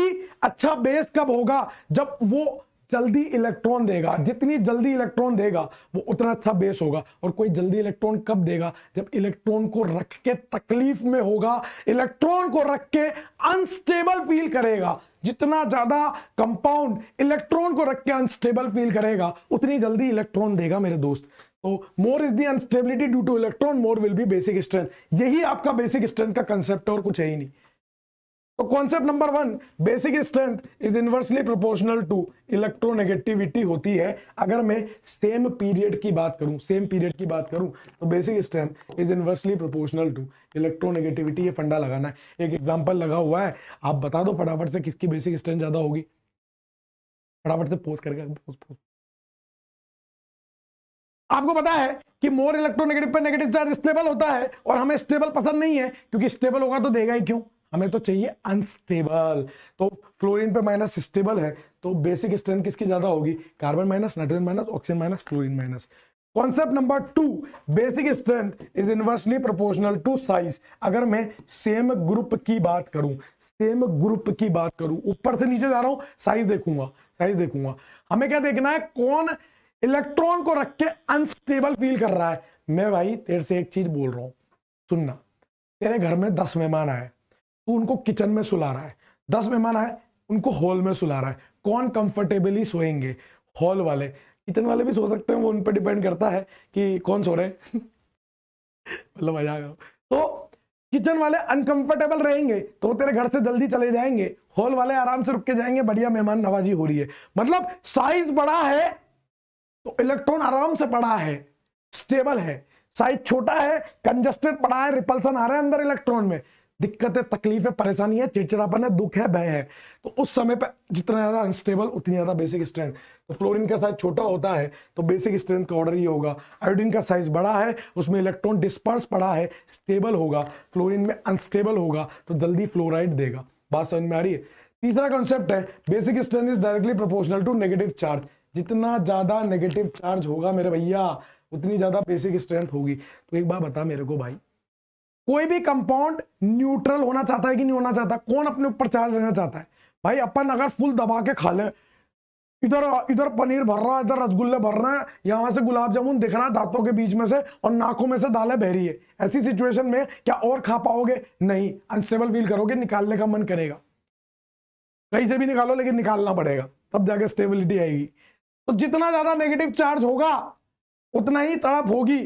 अच्छा बेस कब होगा जब वो जल्दी इलेक्ट्रॉन देगा जितनी जल्दी इलेक्ट्रॉन देगा वो उतना अच्छा बेस होगा और कोई जल्दी इलेक्ट्रॉन कब देगा जब इलेक्ट्रॉन को रख के तकलीफ में होगा इलेक्ट्रॉन को रख के अनस्टेबल फील करेगा जितना ज्यादा कंपाउंड इलेक्ट्रॉन को रख के अनस्टेबल फील करेगा उतनी जल्दी इलेक्ट्रॉन देगा मेरे दोस्त तो more is the instability due to electron more will be basic strength यही आपका बेसिक स्ट्रेंथ का कंसेप्ट है और कुछ है ही नहीं तो concept number one basic strength is inversely proportional to electronegativity होती है अगर मैं सेम पीरियड की बात करूं सेम पीरियड की बात करूं तो basic strength is inversely proportional to electronegativity ये फंडा लगाना है एक एग्जांपल लगा हुआ है आप बता दो फटाफट से किसकी बेसिक स्ट्रेंथ ज़्यादा होगी फटाफट से पोस्ट करके पोस्ट, पोस्ट। आपको पता है कि मोर इलेक्ट्रोनेगेटिव पर नेगेटिव चार्ज स्टेबल होता है और हमें स्टेबल पसंद नहीं है क्योंकि स्टेबल होगा तो देगा ही क्यों हमें तो चाहिए अनस्टेबल तो फ्लोरीन पे माइनस स्टेबल है तो बेसिक स्ट्रेंथ किसकी ज्यादा होगी carbon minus nitrogen minus oxygen minus fluorine minus concept number two basic strength is inversely proportional to size अगर मैं सेम ग्रुप की बात करूं सेम ग्रुप की बात करूं ऊपर से नीचे जा रहा हूं साइज देखूंगा साइज देखूंगा हमें क्या देखना है कौन इलेक्ट्रॉन को रख के अनस्टेबल फील कर रहा है मैं भाई तेरे से एक चीज बोल रहा हूं सुनना तेरे घर में दस मेहमान आए तो उनको किचन में सुला रहा है दस मेहमान आए उनको हॉल में सुला रहा है कौन कंफर्टेबली सोएंगे हॉल वाले किचन वाले भी सो सकते हैं वो उन पर डिपेंड करता है कि कौन सो रहे (laughs) मतलब मजा तो किचन वाले अनकंफर्टेबल रहेंगे तो तेरे घर से जल्दी चले जाएंगे हॉल वाले आराम से रुक के जाएंगे बढ़िया मेहमान नवाजी हो रही है मतलब साइज बड़ा है तो इलेक्ट्रॉन आराम से बड़ा है स्टेबल है साइज छोटा है कंजस्टेड पड़ा है रिपल्सन आ रहा है अंदर इलेक्ट्रॉन में दिक्कत है तकलीफ है परेशानी है चिड़चिड़ापन है दुख है भय है तो उस समय पर जितना ज़्यादा अनस्टेबल उतनी ज़्यादा बेसिक स्ट्रेंथ तो फ्लोरिन का साइज छोटा होता है तो बेसिक स्ट्रेंथ का ऑर्डर ही होगा आयोडीन का साइज बड़ा है उसमें इलेक्ट्रॉन डिस्पर्स पड़ा है स्टेबल होगा फ्लोरिन में अनस्टेबल होगा तो जल्दी फ्लोराइड देगा बात समझ में आ रही है तीसरा कॉन्सेप्ट है basic strength is directly proportional to negative charge जितना ज़्यादा नेगेटिव चार्ज होगा मेरे भैया उतनी ज़्यादा बेसिक स्ट्रेंथ होगी तो एक बार बता मेरे को भाई कोई भी कंपाउंड न्यूट्रल होना चाहता है कि नहीं होना चाहता कौन अपने ऊपर चार्ज रहना चाहता है भाई अपन अगर फुल दबा के खा ले इधर इधर पनीर भर रहा है इधर रसगुल्ले भर रहे हैं यहाँ से गुलाब जामुन दिख रहा है दांतों के बीच में से और नाकों में से दालें बह रही है ऐसी सिचुएशन में क्या और खा पाओगे नहीं अनस्टेबल फील करोगे निकालने का मन करेगा कहीं से भी निकालो लेकिन निकालना पड़ेगा तब जाके स्टेबिलिटी आएगी तो जितना ज्यादा नेगेटिव चार्ज होगा उतना ही तड़प होगी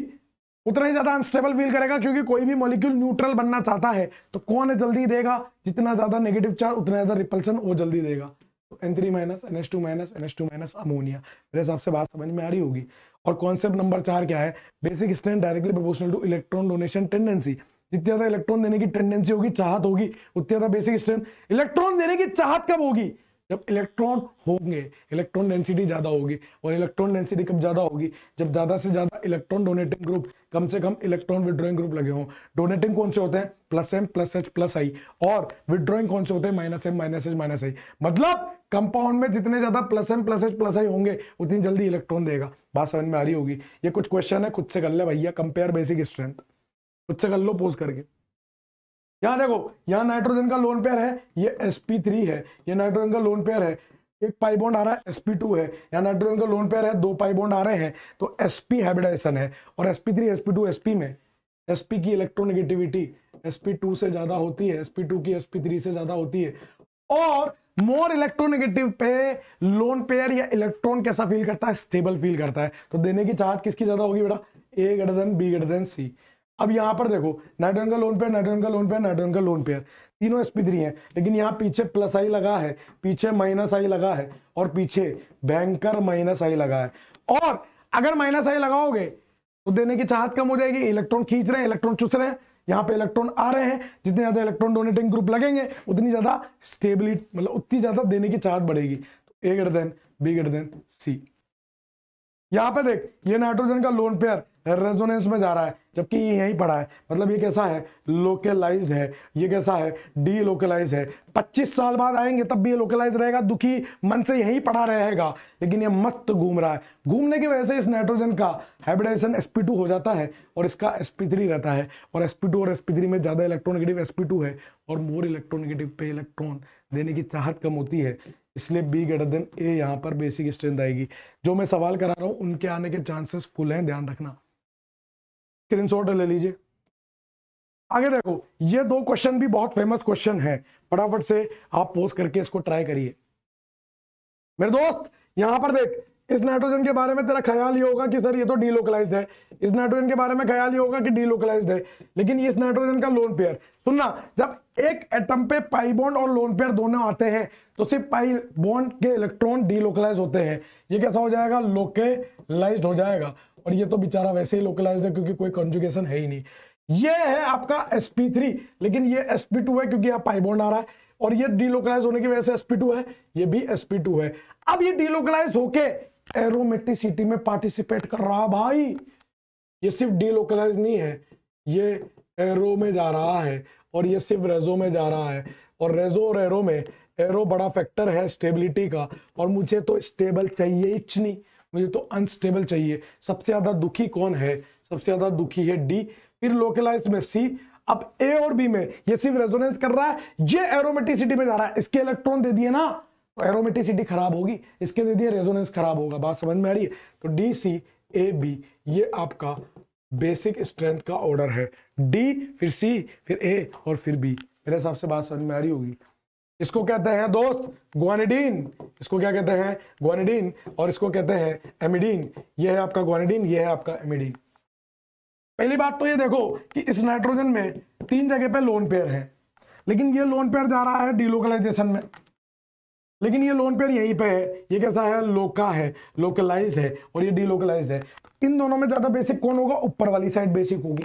उतना ही ज्यादा अनस्टेबल फील करेगा क्योंकि कोई भी मॉलिक्यूल न्यूट्रल बनना चाहता है तो कौन जल्दी देगा जितना ज्यादा नेगेटिव चार्ज उतना ज्यादा रिपल्सन वो जल्दी देगा तो N three minus N S two minus N S two minus ammonia मेरे हिसाब से बात समझ में आ रही होगी और कॉन्सेप्ट नंबर चार क्या है basic strength directly proportional to electron donation tendency जितनी ज्यादा इलेक्ट्रॉन देने की टेंडेंसी होगी चाहत होगी उतनी ज्यादा बेसिक स्ट्रेंथ इलेक्ट्रॉन देने की चाहत कब होगी जब इलेक्ट्रॉन होंगे इलेक्ट्रॉन डेंसिटी ज़्यादा होगी और इलेक्ट्रॉन डेंसिटी कब ज़्यादा होगी जब ज़्यादा से ज़्यादा इलेक्ट्रॉन डोनेटिंग ग्रुप कम से कम इलेक्ट्रॉन विद्रॉइंग ग्रुप लगे हों डोनेटिंग कौन से होते हैं plus M plus H plus I और विद्रॉइंग कौन से होते हैं minus M minus H minus I मतलब कंपाउंड में जितने ज़्यादा plus M plus H plus I होंगे उतनी जल्दी इलेक्ट्रॉन देगा बात समझ में आ रही होगी ये कुछ क्वेश्चन है खुद से कर ले भैया कंपेयर बेसिक स्ट्रेंथ खुद से कर लो पोज करके यहाँ देखो यहाँ नाइट्रोजन का लोन पेयर है ये एस है ये नाइट्रोजन का लोन पेयर है एक पाई बॉन्ड आ रहा है sp2 है यहाँ नाइट्रोजन का लोन पेयर है दो पाई बॉन्ड आ रहे हैं तो sp हाइब्रिडाइजेशन है और sp3 sp2 sp में sp की इलेक्ट्रोनेगेटिविटी sp2 से ज़्यादा होती है sp2 की sp3 से ज़्यादा होती है और मोर इलेक्ट्रोनेगेटिव पे लोन पेयर या इलेक्ट्रॉन कैसा फील करता है स्टेबल फील करता है तो देने की चाहत किसकी ज़्यादा होगी बेटा A greater than B greater than C अब यहाँ पर देखो नाइट्रोजन का लोन पेयर नाइट्रोजन का लोन पेयर नाइट्रोजन का लोन पेयर तीनों एस थ्री है लेकिन यहाँ पीछे प्लस आई लगा है पीछे माइनस आई लगा है और पीछे बैंकर माइनस आई लगा है और अगर माइनस आई लगाओगे तो देने की चाहत कम हो जाएगी इलेक्ट्रॉन खींच रहे हैं इलेक्ट्रॉन चुस रहे हैं यहाँ पे इलेक्ट्रॉन आ रहे हैं जितने ज्यादा इलेक्ट्रॉन डोनेटिंग ग्रुप लगेंगे उतनी ज्यादा स्टेबिलिटी मतलब उतनी ज्यादा देने की चाहत बढ़ेगी तो A greater than B greater than C यहाँ पे देख ये नाइट्रोजन का लोन पेयर रेजोनेंस में जा रहा है जबकि ये यहीं पड़ा है मतलब ये कैसा है लोकलाइज है ये कैसा है डी लोकलाइज है 25 साल बाद आएंगे तब भी ये लोकलाइज रहेगा दुखी मन से यहीं पड़ा रहेगा लेकिन ये मस्त घूम रहा है घूमने की वजह से इस नाइट्रोजन का हाइब्रिडाइजेशन sp2 हो जाता है और इसका sp3 रहता है और sp2 और sp3 में ज़्यादा इलेक्ट्रोनिगेटिव एस है और मोर इलेक्ट्रोनिगेटिव पे इलेक्ट्रॉन देने की चाहत कम होती है इसलिए बी ग्रेटर देन ए यहाँ पर बेसिक स्ट्रेंथ आएगी जो मैं सवाल करा रहा हूँ उनके आने के चांसेस फुल हैं ध्यान रखना स्क्रीनशॉट ले लीजिए आगे देखो ये दो क्वेश्चन भी बहुत फेमस क्वेश्चन है फटाफट से आप पोस्ट करके इसको ट्राई करिए मेरे दोस्त यहां पर देख इस नाइट्रोजन के बारे में तेरा ख्याल ही होगा कि सर ये तो डीलोकलाइज्ड है इस नाइट्रोजन के बारे में ख्याल ही होगा कि डीलोकलाइज्ड है लेकिन इस नाइट्रोजन का लोन पेयर सुनना जब एक एटम पे पाई बॉन्ड और लोन पेयर दोनों आते हैं तो सिर्फ पाई बॉन्ड के इलेक्ट्रॉन डीलोकलाइज होते हैं ये कैसा हो जाएगा लोकेलाइज हो जाएगा और ये तो बेचारा वैसे ही लोकलाइज है क्योंकि कोई कंजुगेशन है ही नहीं ये है आपका sp3 लेकिन ये sp2 है क्योंकि यहाँ पाई बॉन्ड आ रहा है और ये डीलोकलाइज होने की वजह से sp2 है ये भी sp2 है अब ये डीलोकलाइज होके एरोमेटिसिटी में पार्टिसिपेट कर रहा है भाई ये सिर्फ डीलोकलाइज नहीं है ये एरो में जा रहा है और ये सिर्फ रेजो में जा रहा है और रेजो और एरो में एरो बड़ा फैक्टर है स्टेबिलिटी का और मुझे तो स्टेबल चाहिए ही नहीं मुझे तो अनस्टेबल चाहिए सबसे ज़्यादा दुखी कौन है सबसे ज़्यादा दुखी है डी फिर लोकलाइज में सी अब ए और बी में ये सिर्फ रेजोनेंस कर रहा है ये एरोमेटिसिटी में जा रहा है इसके इलेक्ट्रॉन दे दिए ना तो एरोमेटिसिटी खराब होगी इसके दे दिए रेजोनेंस खराब होगा बात समझ में आ रही है तो डी सी ए बी ये आपका बेसिक स्ट्रेंथ का ऑर्डर है डी फिर सी फिर ए और फिर बी मेरे हिसाब से बात समझ में आ रही होगी इसको कहते हैं दोस्त ग्वानिडीन इसको क्या कहते हैं ग्वानिडीन और इसको कहते हैं एमिडीन यह है आपका ग्वानिडीन यह है आपका एमिडीन पहली बात तो ये देखो कि इस नाइट्रोजन में तीन जगह पे लोन पेयर है लेकिन ये लोन पेयर जा रहा है डीलोकलाइजेशन में लेकिन ये लोन पेयर यहीं पे है ये कैसा है लोका है लोकलाइज है और ये डीलोकलाइज है इन दोनों में ज़्यादा बेसिक कौन होगा ऊपर वाली साइड बेसिक होगी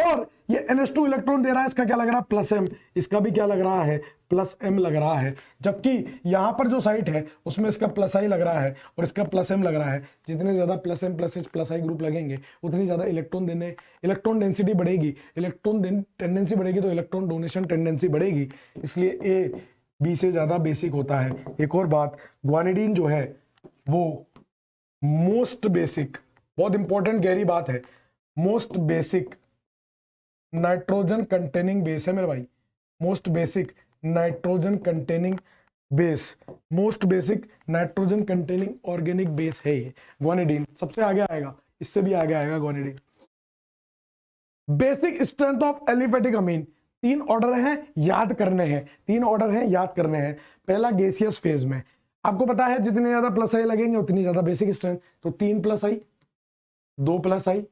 और ये एन एस टू इलेक्ट्रॉन दे रहा है इसका क्या लग रहा है प्लस एम इसका भी क्या लग रहा है प्लस एम लग रहा है जबकि यहां पर जो साइट है उसमें इसका प्लस आई लग रहा है और इसका प्लस एम लग रहा है जितने ज़्यादा plus M plus H plus I group लगेंगे उतनी ज़्यादा इलेक्ट्रॉन देने इलेक्ट्रॉन डेंसिटी बढ़ेगी इलेक्ट्रॉन टेंडेंसी बढ़ेगी तो इलेक्ट्रॉन डोनेशन टेंडेंसी बढ़ेगी इसलिए ए बी से ज़्यादा बेसिक होता है एक और बात ग्वानिडीन जो है वो मोस्ट बेसिक बहुत इंपॉर्टेंट गहरी बात है most basic nitrogen containing base है मेरे भाई most basic nitrogen containing base most basic nitrogen containing organic base है ये ग्वानिडीन सबसे आगे आएगा इससे भी आगे आएगा guanidine basic strength of aliphatic amine तीन ऑर्डर हैं याद करने हैं तीन ऑर्डर हैं याद करने हैं पहला गेसियस फेज में आपको पता है जितने ज्यादा प्लस आई लगेंगे उतनी ज्यादा बेसिक स्ट्रेंथ तो तीन प्लस आई दो प्लस आई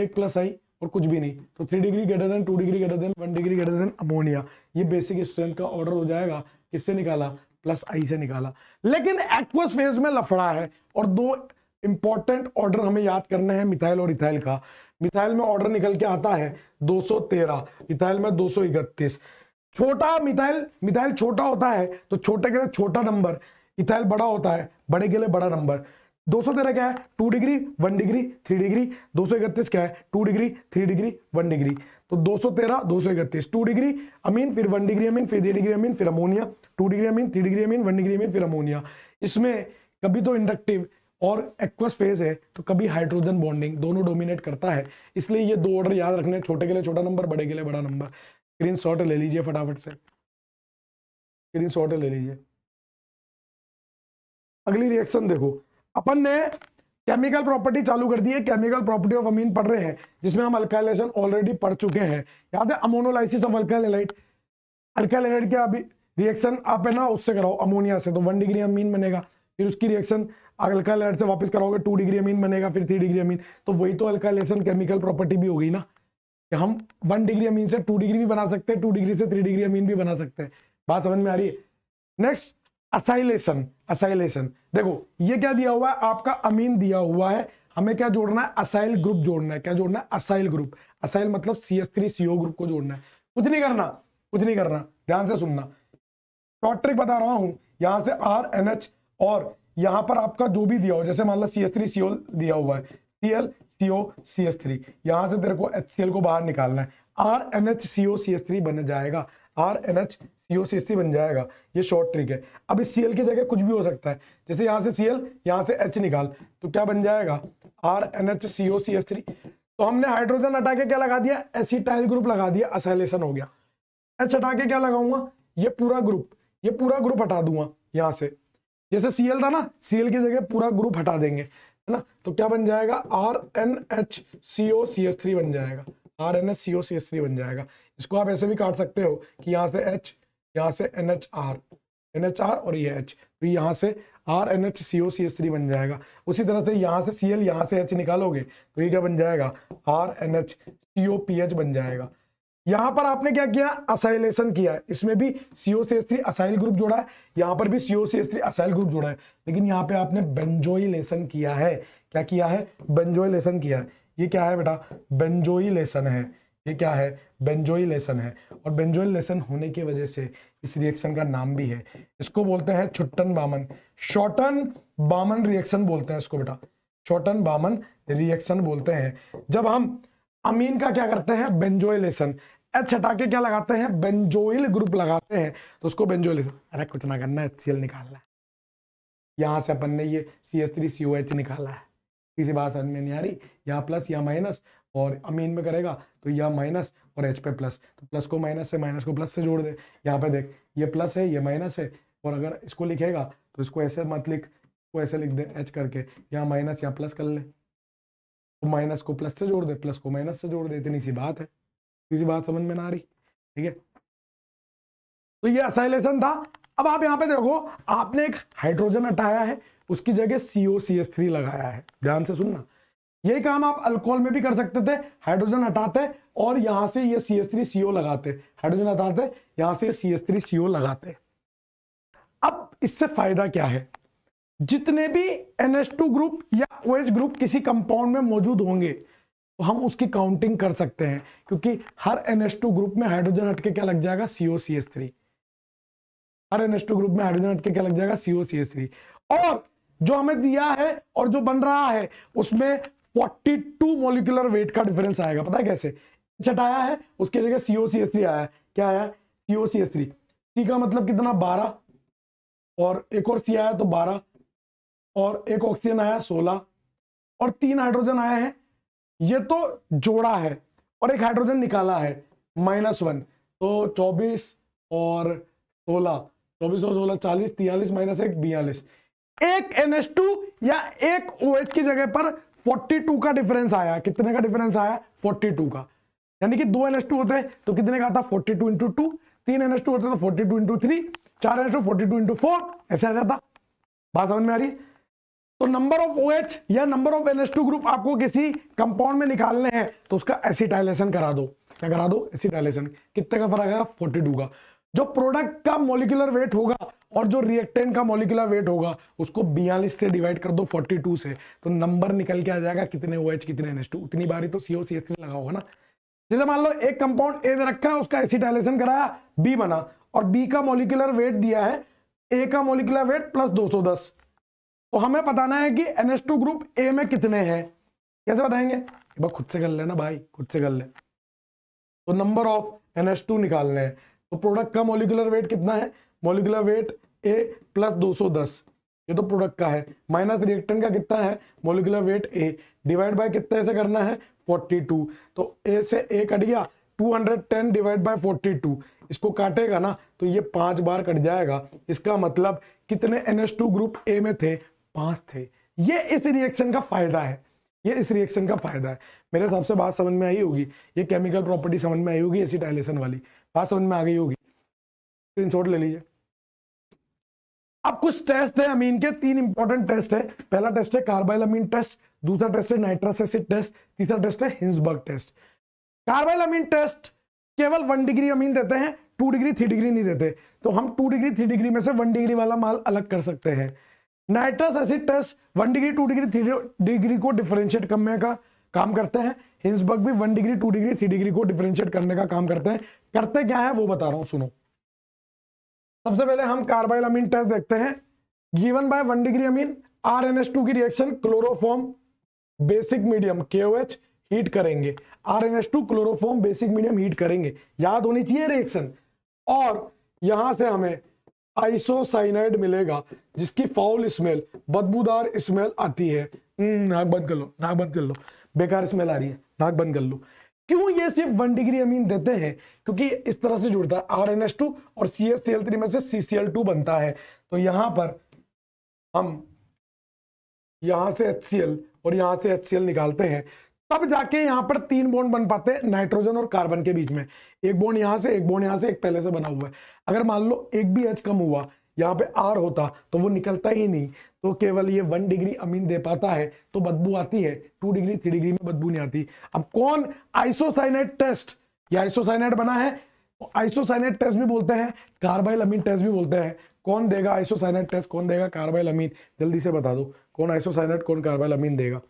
एक प्लस आई और कुछ भी नहीं तो three degree greater than two degree greater than one degree greater than ammonia ये बेसिक स्ट्रेंथ का ऑर्डर हो जाएगा किससे निकाला प्लस आई से निकाला लेकिन एक्वस फेज में लफड़ा है और दो इंपॉर्टेंट ऑर्डर हमें याद करना है मिथाइल और इथाइल का मिथाइल में ऑर्डर निकल के आता है 213 इथाइल में 231 छोटा मिथाइल मिथाइल छोटा होता है तो छोटे के लिए छोटा नंबर इथाइल बड़ा होता है बड़े के लिए बड़ा नंबर दो सौ तेरह क्या है two degree one degree three degree दो सौ इकतीस क्या है two degree three degree one degree तो दो सौ तेरह दो सौ इकतीस टू डिग्री अमीन फिर वन डिग्री अमीन फिर थ्री डिग्री अमीन फिर ammonia two degree amine three degree amine one degree amine फिर अमोनिया इसमें कभी तो इंडक्टिव और एक्वस फेज है तो कभी हाइड्रोजन बॉन्डिंग दोनों डोमिनेट करता है इसलिए ये दो ऑर्डर याद रखने छोटे के लिए छोटा नंबर बड़े के लिए बड़ा नंबर स्क्रीन शॉट ले लीजिए फटाफट से स्क्रीन शॉट ले लीजिए अगली रिएक्शन देखो अपन ने केमिकल प्रॉपर्टी चालू कर दी है केमिकल प्रॉपर्टी ऑफ अमीन पढ़ रहे हैं जिसमें हम अल्कालेशन ऑलरेडी पढ़ चुके हैं याद है अमोनोलाइसिस ऑफ अल्कालेलाइट अल्कालेलाइट के अभी रिएक्शन आप है ना उससे कराओ अमोनिया से तो वन डिग्री अमीन बनेगा फिर उसकी रिएक्शन अल्कालेलाइट से वापस कराओगे टू डिग्री अमीन बनेगा फिर थ्री डिग्री अमीन तो वही तो अल्कालेशन केमिकल प्रॉपर्टी भी हो गई ना कि हम वन डिग्री अमीन से टू डिग्री भी बना सकते हैं टू डिग्री से थ्री डिग्री अमीन भी बना सकते हैं बात समझ में आ रही है नेक्स्ट असाइलेशन असाइलेशन देखो ये क्या दिया हुआ है आपका अमीन दिया हुआ है हमें क्या जोड़ना है असाइल ग्रुप जोड़ना है क्या जोड़ना है असाइल ग्रुप असाइल मतलब C S three CO group को जोड़ना है कुछ नहीं करना कुछ नहीं करना ध्यान से सुनना शॉर्ट ट्रिक बता रहा हूं यहां से आर एन एच और यहां पर आपका जो भी दिया हो जैसे मान लो सी एस थ्री सीओ दिया हुआ है C L CO C S three यहां से तेरे को एच सी एल को बाहर निकालना है R N H CO C S three बन जाएगा R N H C C C बन जाएगा ये शॉर्ट ट्रिक है अब इस सी एल की जगह कुछ भी हो सकता है जैसे यहाँ से सी एल यहाँ से एच निकाल तो क्या बन जाएगा R N H C O C S three तो हमने हाइड्रोजन हटा के क्या लगा दिया एसिटाइल ग्रुप लगा दिया असाइलेशन हो गया एच हटा के क्या लगाऊंगा ये पूरा ग्रुप ये पूरा ग्रुप हटा दूंगा यहाँ से जैसे सी था ना सी की जगह पूरा ग्रुप हटा देंगे है ना तो क्या बन जाएगा R N H C O C S three बन जाएगा R N H C O C S three बन जाएगा इसको आप ऐसे भी काट सकते हो कि यहाँ से एच यहाँ से N H R N H R और ये एच तो यहाँ से R N H C O C S three बन जाएगा उसी तरह से यहाँ से सी एल यहाँ से एच निकालोगे तो ये क्या बन जाएगा R N H C O P H बन जाएगा यहाँ पर आपने क्या किया असाइलेशन किया है इसमें भी CO C S three acyl group जोड़ा है यहाँ पर भी CO C S three acyl group जोड़ा है लेकिन यहाँ पे आपने बेंजोइलेशन किया है क्या किया है बेंजोइलेशन किया है ये क्या है बेटा बेंजोई लेसन है ये क्या है बेंजोइल लेसन है और बेंजोइल लेसन होने की वजह से इस रिएक्शन का नाम भी है इसको बोलते हैं छुट्टन बामन शॉर्टन बामन रिएक्शन बोलते हैं इसको बेटा छोटन बामन रिएक्शन बोलते हैं जब हम अमीन का क्या करते हैं लेसन एच हटा के क्या लगाते हैं बेंजोइल ग्रुप लगाते हैं तो उसको बेंजोइलेशन अरे कुछ ना करना है एच निकालना है यहाँ से अपन ने ये C S three C O H निकाला है किसी बात समझ में नहीं आ रही या प्लस या माइनस और अमीन में करेगा तो या माइनस और एच पे प्लस तो प्लस को माइनस से माइनस को प्लस से जोड़ दे यहाँ पे देख ये प्लस है ये माइनस है और अगर इसको लिखेगा तो इसको ऐसे मत लिख को ऐसे लिख दे एच करके यहाँ माइनस या प्लस कर ले तो माइनस को प्लस से जोड़ दे प्लस को माइनस से जोड़ दे इतनी सी बात है किसी बात समझ में ना आ रही ठीक है तो ये असाइलेशन था अब आप यहाँ पे देखो आपने एक हाइड्रोजन हटाया है उसकी जगह सीओ सी एस थ्री लगाया है ध्यान से सुनना यही काम आप अल्कोहल में भी कर सकते थे हाइड्रोजन हटाते और यहां से ये सी एस थ्री सीओ लगाते हाइड्रोजन हटाते यहां से सी एस थ्री सीओ लगाते अब इससे फायदा क्या है जितने भी टू ग्रुप या ओ OH ग्रुप किसी कंपाउंड में मौजूद होंगे तो हम उसकी काउंटिंग कर सकते हैं क्योंकि हर टू ग्रुप में हाइड्रोजन हटके क्या लग जाएगा सीओ COCS3 हर टू ग्रुप में हाइड्रोजन हटके क्या लग जाएगा सीओ COCS3 और जो हमें दिया है और जो बन रहा है उसमें 42 मोलिकुलर वेट का डिफरेंस आएगा पता है कैसे चटाया है उसके जगह सीओ सी एस थ्री आया क्या आया CO C S three C का मतलब कितना बारह और एक और सी आया तो बारह और एक ऑक्सीजन आया सोलह और तीन हाइड्रोजन आए हैं ये तो जोड़ा है और एक हाइड्रोजन निकाला है माइनस वन तो चौबीस और सोलह चौबीस और सोलह चालीस तियालीस माइनस एक बयालीस एक NH2 या एक OH की जगह पर 42 का डिफरेंस आया कितने का डिफरेंस आया 42 का यानी कि दो NH2 होते तो कितने का आता 42 टू इंटू टू तीन NH2 होते तो 42 टू इंटू थ्री चार N NH2 two into four ऐसे आ जाता बात समझ में आ रही है तो नंबर ऑफ OH या नंबर ऑफ NH2 ग्रुप आपको किसी कंपाउंड में निकालने हैं तो उसका एसिटाइलेशन करा दो क्या करा दो एसिटाइलेशन कितने का फर्क आएगा 42 का जो प्रोडक्ट का मोलिकुलर वेट होगा और जो रिएक्टेंट का मोलिकुलर वेट होगा उसको बयालीस से डिवाइड कर दो 42 से तो नंबर निकल के आ जाएगा कितने ओ OH, कितने एन उतनी बारी तो सीओ सी एस लगा होगा ना जैसे मान लो एक कंपाउंड ए रखा उसका एसिटाइलेशन कराया बी बना और बी का मोलिकुलर वेट दिया है ए का मोलिकुलर वेट प्लस 210 तो हमें बताना है कि एन ग्रुप ए में कितने हैं कैसे बताएंगे खुद से कर लेना भाई खुद से कर ले तो नंबर ऑफ एन निकालने हैं तो प्रोडक्ट का मोलिकुलर वेट कितना है मोलिकुलर वेट ए प्लस दो सौ दस ये तो प्रोडक्ट का है माइनस रिएक्टेंट का कितना है molecular weight A divide by कितने से करना है फोर्टी टू तो ए से ए कट गया two hundred ten divide by forty two इसको काटेगा ना तो ये पांच बार कट जाएगा इसका मतलब कितने टू ग्रुप ए में थे पांच थे ये इस रिएक्शन का फायदा है ये इस रिएक्शन का फायदा है मेरे हिसाब से बात समझ में आई होगी ये केमिकल प्रॉपर्टी समझ में आई होगी एसिटाइलेशन वाली बात समझ में आ गई होगी स्क्रीनशॉट ले लीजिए अब कुछ टेस्ट है अमीन के तीन इंपॉर्टेंट टेस्ट है पहला टेस्ट है कार्बाइल अमीन टेस्ट दूसरा टेस्ट है नाइट्रस एसिड टेस्ट तीसरा टेस्ट है Hinsberg test carbylamine test केवल वन डिग्री अमीन देते हैं टू डिग्री थ्री डिग्री नहीं देते तो हम टू डिग्री थ्री डिग्री में से वन डिग्री वाला माल अलग कर सकते हैं nitrous acid test one degree two degree three degree को डिफरेंशिएट करने का काम करते हैं हिंसबर्ग भी one degree two degree three degree को डिफरेंशिएट करने का काम करते हैं करते क्या है वो बता रहा हूँ सुनो सबसे पहले हम कार्बाइल अमीन टेस्ट देखते हैं given by one degree amine R N S two की रिएक्शन क्लोरोफॉर्म बेसिक मीडियम के ओ एच हीट करेंगे R N S two chloroform basic medium heat करेंगे याद होनी चाहिए रिएक्शन और यहां से हमें आइसोसाइनाइड मिलेगा जिसकी फाउल स्मेल बदबूदार स्मेल आती है हम्म, नाक बंद कर लो नाक बंद कर लो बेकार स्मेल आ रही है नाक बंद कर लो क्यों ये सिर्फ वन डिग्री अमीन देते हैं क्योंकि इस तरह से जुड़ता है आर एन एस टू और C S C L three में से सी सी एल टू बनता है तो यहां पर हम यहां से एच सी एल और यहां से एच सी एल निकालते हैं तब जाके यहां पर तीन बोन बन पाते हैं नाइट्रोजन और कार्बन के बीच में एक बोन यहां से एक बोन यहां से एक पहले से बना हुआ है अगर मान लो एक भी एच कम हुआ यहाँ पे आर होता तो वो निकलता ही नहीं तो केवल ये वन डिग्री अमीन दे पाता है तो बदबू आती है टू डिग्री थ्री डिग्री में बदबू नहीं आती अब कौन आइसोसाइनेट टेस्ट ये आइसोसाइनेट बना है तो आइसोसाइनेट टेस्ट भी बोलते हैं कार्बाइल अमीन टेस्ट भी बोलते हैं कौन देगा आइसोसाइनेट टेस्ट कौन देगा कार्बाइल अमीन जल्दी से बता दो कौन आइसोसाइनेट कौन कार्बाइल अमीन देगा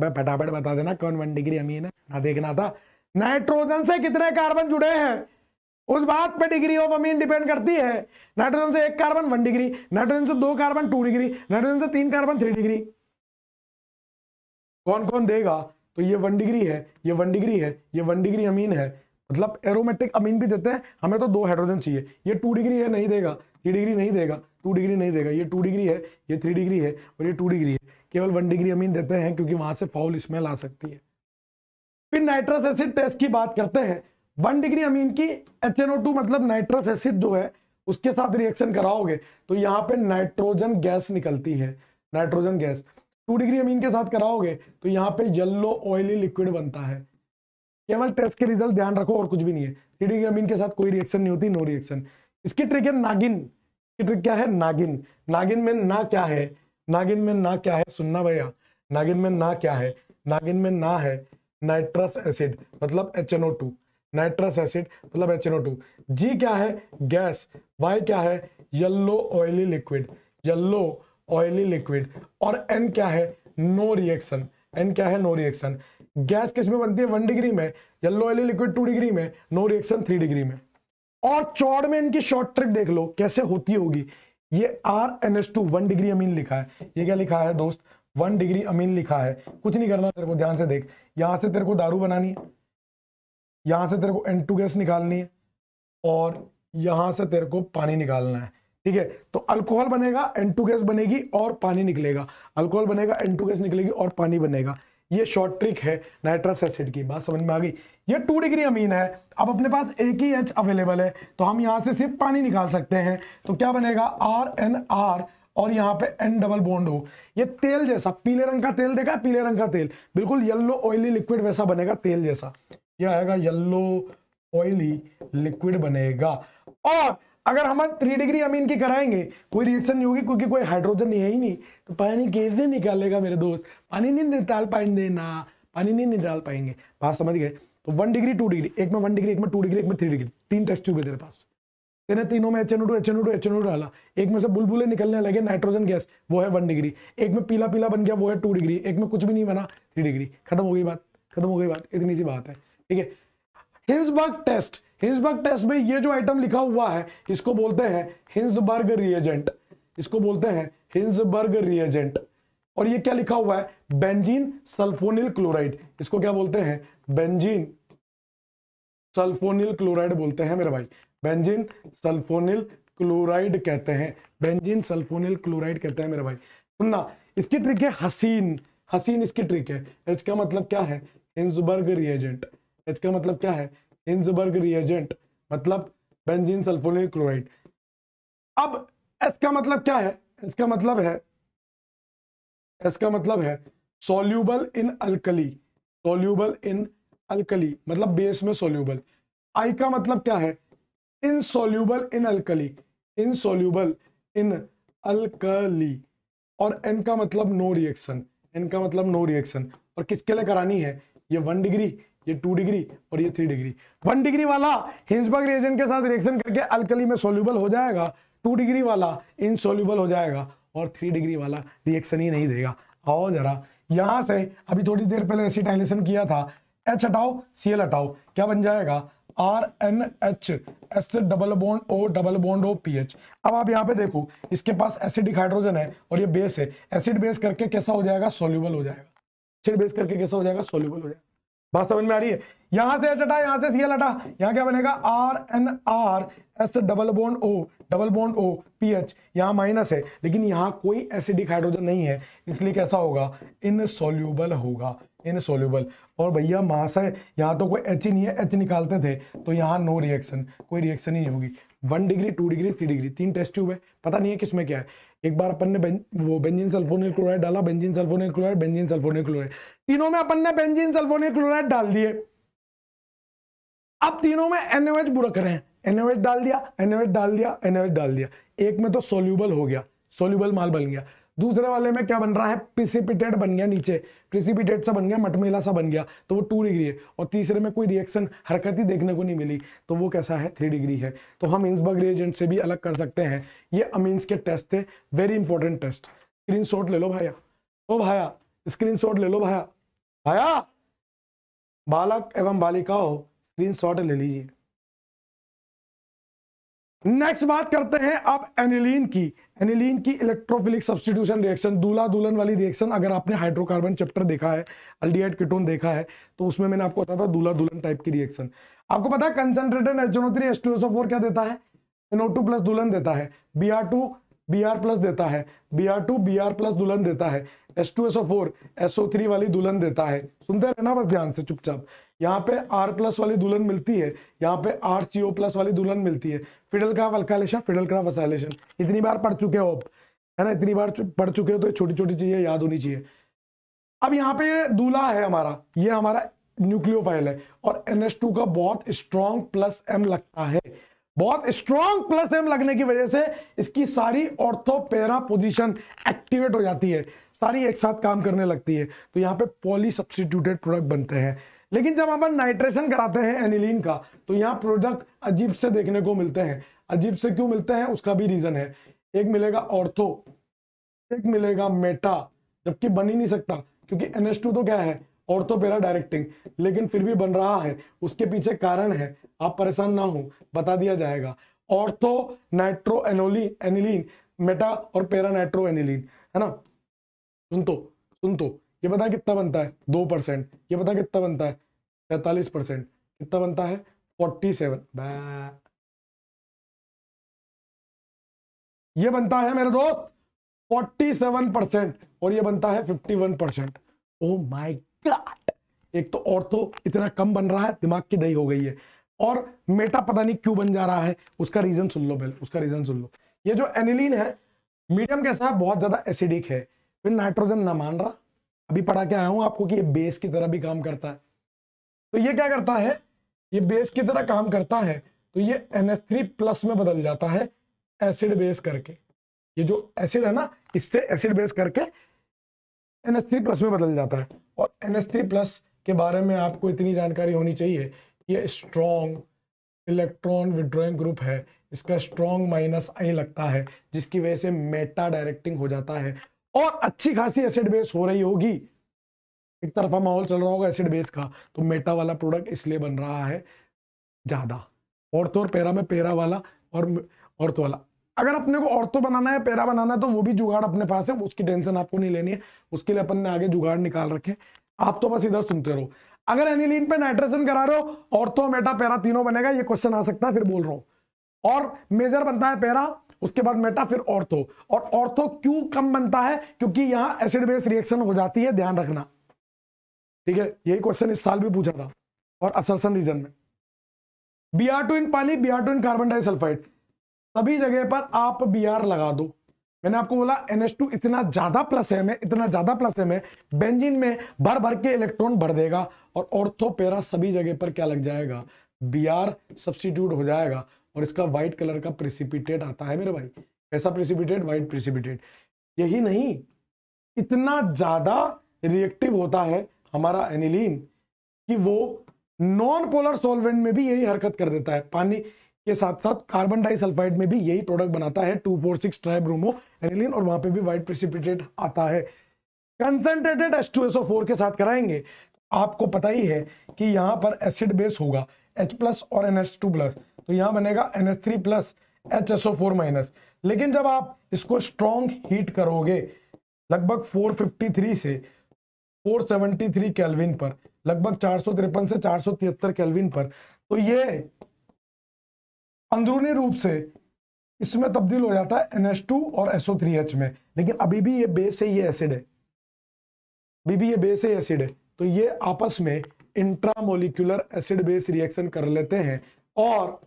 भाई फटाफट बता देना कौन वन डिग्री अमीन है ना देखना था नाइट्रोजन से कितने कार्बन जुड़े हैं उस बात पे डिग्री ऑफ अमीन डिपेंड करती है नाइट्रोजन से एक कार्बन वन डिग्री नाइट्रोजन से दो कार्बन टू डिग्री नाइट्रोजन से तीन कार्बन थ्री डिग्री कौन कौन देगा तो ये वन डिग्री है ये वन डिग्री है ये वन डिग्री अमीन है मतलब एरोमेटिक अमीन भी देते हैं हमें तो दो हाइड्रोजन चाहिए ये टू डिग्री है नहीं देगा थ्री डिग्री नहीं देगा टू डिग्री नहीं देगा ये टू डिग्री है ये थ्री डिग्री है और ये टू डिग्री है केवल वन डिग्री अमीन देते हैं क्योंकि वहां से फॉल स्मेल आ सकती है फिर नाइट्रस एसिड टेस्ट की बात करते हैं वन डिग्री अमीन की एच मतलब नाइट्रस एसिड जो है उसके साथ रिएक्शन कराओगे तो यहाँ पे नाइट्रोजन गैस निकलती है nitrogen gas two degree amine के साथ कराओगे तो यहाँ पे येल्लो ऑयली लिक्विड बनता है केवल टेस्ट के रिजल्ट ध्यान रखो और कुछ भी नहीं है थ्री डिग्री अमीन के साथ कोई रिएक्शन नहीं होती नो रिएक्शन इसकी ट्रिक है नागिन की ट्रिक क्या है नागिन नागिन में ना क्या है नागिन में ना क्या है सुनना भैया नागिन में ना क्या है नागिन में ना है नाइट्रस एसिड मतलब H N O two nitrous acid मतलब एच टू जी क्या है गैस वाई क्या है yellow oily liquid yellow oily liquid और एन क्या है नो रिएक्शन एन क्या है नो रिएक्शन गैस किस में बनती है वन डिग्री में yellow oily liquid two degree में नो रिएक्शन थ्री डिग्री में और चौड़ में इनकी शॉर्ट ट्रिक देख लो कैसे होती होगी ये R N S two one degree amine लिखा है ये क्या लिखा है दोस्त वन डिग्री अमीन लिखा है कुछ नहीं करना तेरे को ध्यान से देख यहां से तेरे को दारू बनानी है यहां से तेरे को एन गैस निकालनी है और यहां से तेरे को पानी निकालना है ठीक है तो अल्कोहल बनेगा एन टू गैस बनेगी और पानी निकलेगा अल्कोहल बनेगा एन टू गैस निकलेगी और पानी बनेगा ये शॉर्ट ट्रिक है नाइट्रस एसिड की बात समझ में आ गई ये टू डिग्री अमीन है अब अपने पास एक ही एच अवेलेबल है तो हम यहाँ से सिर्फ पानी निकाल सकते हैं तो क्या बनेगा आर एन आर और यहाँ पे एन डबल बॉन्ड हो ये तेल जैसा पीले रंग का तेल देखा पीले रंग का तेल बिल्कुल येलो ऑयली लिक्विड वैसा बनेगा तेल जैसा यह आएगा येल्लो ऑयली लिक्विड बनेगा और अगर हम थ्री डिग्री अमीन की कराएंगे कोई रिएक्शन नहीं होगी क्योंकि कोई हाइड्रोजन है ही नहीं तो पानी कैसे निकालेगा मेरे दोस्त पानी नहीं निकाल पाएंगे ना पानी नहीं डाल पाएंगे बात समझ गए तो वन डिग्री टू डिग्री एक में वन डिग्री एक में टू डिग्री एक में थ्री डिग्री तीन टेस्ट ट्यूब है तेरे पास तेने तीनों में H N two H N two H N डाला एक में से बुलबुले निकलने लगे नाइट्रोजन गैस वो है वन डिग्री एक में पीला पीला बन गया वो है टू डिग्री एक में कुछ भी नहीं बना थ्री डिग्री खत्म हो गई बात खत्म हो गई बात इतनी सी बात है ठीक है हिंसबर्ग टेस्ट हिंसबर्ग टेस्ट में ये जो आइटम लिखा हुआ है इसको बोलते हैं हिंसबर्ग रिएजेंट इसको बोलते हैं हिंसबर्ग रिएजेंट और ये क्या लिखा हुआ है बेंजीन सल्फोनिल क्लोराइड इसको क्या बोलते हैं बेंजीन सल्फोनिल क्लोराइड बोलते हैं मेरे भाई बेंजीन सल्फोनिल क्लोराइड कहते हैं बेंजीन सल्फोनिल क्लोराइड कहते हैं मेरे भाई सुनना इसकी ट्रिक है हसीन हसीन इसकी ट्रिक है इसका मतलब क्या है हिंसबर्ग रिएजेंट एच का मतलब क्या है इंसबर्ग रिएजेंट मतलब बेंजीन सल्फोनिक क्लोराइड अब एस का मतलब क्या है इसका मतलब है इसका मतलब है soluble in alkali soluble in alkali मतलब बेस में सोल्यूबल आई का मतलब क्या है insoluble in alkali insoluble in alkali और एन का मतलब नो रिएक्शन एन का मतलब नो रिएक्शन और किसके लिए करानी है ये वन डिग्री ये टू डिग्री और ये थ्री डिग्री वन डिग्री वाला हिंसबर्ग रिएजन के साथ रिएक्शन करके अल्कली में सोल्यूबल हो जाएगा टू डिग्री वाला इनसोल्यूबल हो जाएगा और थ्री डिग्री वाला रिएक्शन ही नहीं देगा आओ जरा यहाँ से अभी थोड़ी देर पहले एसिटाइलेशन किया था एच हटाओ सी एल हटाओ क्या बन जाएगा R N H S double bond O double bond O P H अब आप यहाँ पे देखो इसके पास एसिडिक हाइड्रोजन है और ये बेस है एसिड बेस करके कैसा हो जाएगा सोल्यूबल हो जाएगा एसिड बेस करके कैसा हो जाएगा सोल्यूबल हो जाएगा बात समझ में आ रही है यहां से एच हटा यहां से सीएल हटा यहां क्या बनेगा R N R S double bond O double bond O P H यहाँ माइनस है लेकिन यहाँ कोई एसिडिक हाइड्रोजन नहीं है इसलिए कैसा होगा इन सोल्यूबल होगा इनसोल्यूबल और भैया मास है यहाँ तो कोई एच ही नहीं है एच निकालते थे तो यहाँ नो रिएक्शन कोई रिएक्शन ही नहीं होगी one degree two degree three degree तीन टेस्ट ट्यूब है पता नहीं है किसमें क्या है एक बार अपन ने वो बेंजीन सल्फोनिल क्लोराइड डाला benzene sulphonyl chloride benzene sulphonyl chloride तीनों में अपन ने बेंजीन सल्फोनिल क्लोराइड डाल दिए अब तीनों में एनओएच बुरक रहे हैं एनओएच डाल दिया एनओएच डाल दिया एनओएच डाल दिया एक में तो सोल्यूबल हो गया सोल्यूबल माल बन गया दूसरे वाले में क्या बन रहा है प्रिसिपिटेट बन गया नीचे प्रिसिपिटेट सा बन गया मटमेला सा बन गया तो वो टू डिग्री है और तीसरे में कोई रिएक्शन हरकत ही देखने को नहीं मिली तो वो कैसा है थ्री डिग्री है तो हम इंसबर्ग रिएजेंट से भी अलग कर सकते हैं ये अमीन्स के टेस्ट थे वेरी इंपॉर्टेंट टेस्ट स्क्रीन ले लो भाया ओ भाया स्क्रीन ले लो भाया भाया बालक एवं बालिकाओं स्क्रीन ले लीजिए नेक्स्ट बात करते हैं अब एनिलीन की एनिलीन की इलेक्ट्रोफिलिक सब्सटीट्यूशन रिएक्शन दूल्हा दुल्हन वाली रिएक्शन अगर आपने हाइड्रोकार्बन चैप्टर देखा है अल्डिहाइड कीटोन देखा है तो उसमें मैंने आपको बताया था दूल्हा दुल्हन टाइप की रिएक्शन आपको पता है कंसनट्रेटेड ओ थ्री एस क्या देता है एनओ टू प्लस दुल्हन देता है B are two B R plus देता है B are two B R plus दुल्हन देता है S two S O four S O three वाली दुल्हन देता है सुनते रहना बस ध्यान से चुपचाप यहाँ पे आर प्लस वाली दुल्हन मिलती है यहाँ पे आर सी ओ प्लस वाली दुल्हन मिलती है Friedel Crafts alkylation Friedel Crafts acylation इतनी बार पढ़ चुके हो आप है ना इतनी बार पढ़ चुके हो तो छोटी छोटी चीज़ें याद होनी चाहिए अब यहाँ पे दूल्हा है हमारा ये हमारा न्यूक्लियो है और एन का बहुत स्ट्रॉन्ग प्लस एम लगता है बहुत स्ट्रॉन्ग प्लस एम लगने की वजह से इसकी सारी ऑर्थोपेरा पोजिशन एक्टिवेट हो जाती है सारी एक साथ काम करने लगती है तो यहाँ पे पॉली सब्सिट्यूटेड प्रोडक्ट बनते हैं लेकिन जब अपन नाइट्रेशन कराते हैं एनिलीन का तो यहाँ प्रोडक्ट अजीब से देखने को मिलते हैं अजीब से क्यों मिलते हैं उसका भी रीजन है एक मिलेगा ऑर्थो एक मिलेगा मेटा जबकि बन ही नहीं सकता क्योंकि एनएस तो क्या है पेरा डायरेक्टिंग लेकिन फिर भी बन रहा है उसके पीछे कारण है आप परेशान ना हो बता दिया जाएगा ऑर्थो नाइट्रो एनोली एनिलीन मेटा और पेरा नाइट्रो एनिलीन है ना सुन तो सुन तो ये पता कितना बनता है दो परसेंट ये पता कितना बनता है पैंतालीस परसेंट कितना बनता है फोर्टी सेवन ये बनता है मेरे दोस्त फोर्टी सेवन परसेंट और ये बनता है fifty one percent oh my god एक तो और तो इतना कम बन रहा है दिमाग की दही हो गई है और मेटा पता नहीं क्यों बन जा रहा है उसका रीजन सुन लो पहले उसका रीजन सुन लो ये जो एनिलीन है मीडियम कैसा है बहुत ज्यादा एसिडिक है फिर नाइट्रोजन ना मान रहा अभी पढ़ा के आया हूँ आपको कि ये बेस की तरह भी काम करता है तो ये क्या करता है ये बेस की तरह काम करता है तो ये एन प्लस में बदल जाता है एसिड बेस करके ये जो एसिड है ना इससे एसिड बेस करके एन प्लस में बदल जाता है और एन प्लस के बारे में आपको इतनी जानकारी होनी चाहिए ये स्ट्रॉन्ग इलेक्ट्रॉन विड्रॉइंग ग्रुप है इसका स्ट्रॉन्ग माइनस आई लगता है जिसकी वजह से मेटा डायरेक्टिंग हो जाता है और अच्छी खासी एसिड बेस हो रही होगी एक तरफा माहौल चल रहा होगा एसिड बेस का तो मेटा वाला प्रोडक्ट इसलिए बन रहा है ज़्यादा औरतों और पेरा में पेरा वाला और तो वाला अगर अपने को औरतों बनाना है पेरा बनाना है तो वो भी जुगाड़ अपने पास है उसकी टेंशन आपको नहीं लेनी है उसके लिए अपन ने आगे जुगाड़ निकाल रखे आप तो बस इधर सुनते रहो अगर एनिलीन पे नाइट्रोजन करा रहे हो तो मेटा पेरा तीनों बनेगा ये क्वेश्चन आ सकता है फिर बोल रहा हूँ और मेजर बनता है पैरा उसके बाद मेटा फिर ऑर्थो और ऑर्थो क्यों कम बनता है क्योंकि यहां एसिड बेस रिएक्शन हो जाती है ध्यान रखना ठीक है यही क्वेश्चन इस साल भी पूछा था और असरसन रीजन में बी आर टू इन पानी B are two in carbon disulphide सभी जगह पर आप बी आर लगा दो मैंने आपको बोला टू इतना ज्यादा प्लस एम है इतना ज्यादा प्लस एम में बेंजिन में भर भर के इलेक्ट्रॉन भर देगा और ऑर्थो पेरा सभी जगह पर क्या लग जाएगा बी आर सब्सिट्यूट हो जाएगा और इसका व्हाइट कलर का प्रिसिपिटेट आता है मेरे भाई कैसा प्रिसिपिटेट वाइट प्रिसिपिटेट यही नहीं इतना ज़्यादा रिएक्टिव होता है हमारा एनिलीन कि वो नॉन पोलर सॉल्वेंट में भी यही हरकत कर देता है पानी के साथ साथ कार्बन डाइसल्फाइड में भी यही प्रोडक्ट बनाता है two four six tribromo aniline और वहां पे भी व्हाइट प्रिसिपिटेट आता है concentrated S two SO four के साथ कराएंगे तो आपको पता ही है कि यहाँ पर एसिड बेस होगा एच प्लस और एन एच टू प्लस तो यहां बनेगा N S three plus H S O four minus लेकिन जब आप इसको स्ट्रॉन्ग हीट करोगे लगभग 453 से 473 केल्विन पर लगभग चार से चार केल्विन पर तो ये अंदरूनी रूप से इसमें तब्दील हो जाता है NH2 और SO3H में लेकिन अभी भी ये बेस है ये एसिड है अभी भी ये बेस है एसिड है तो ये आपस में इंट्रामोलिकुलर एसिड बेस रिएक्शन कर लेते हैं और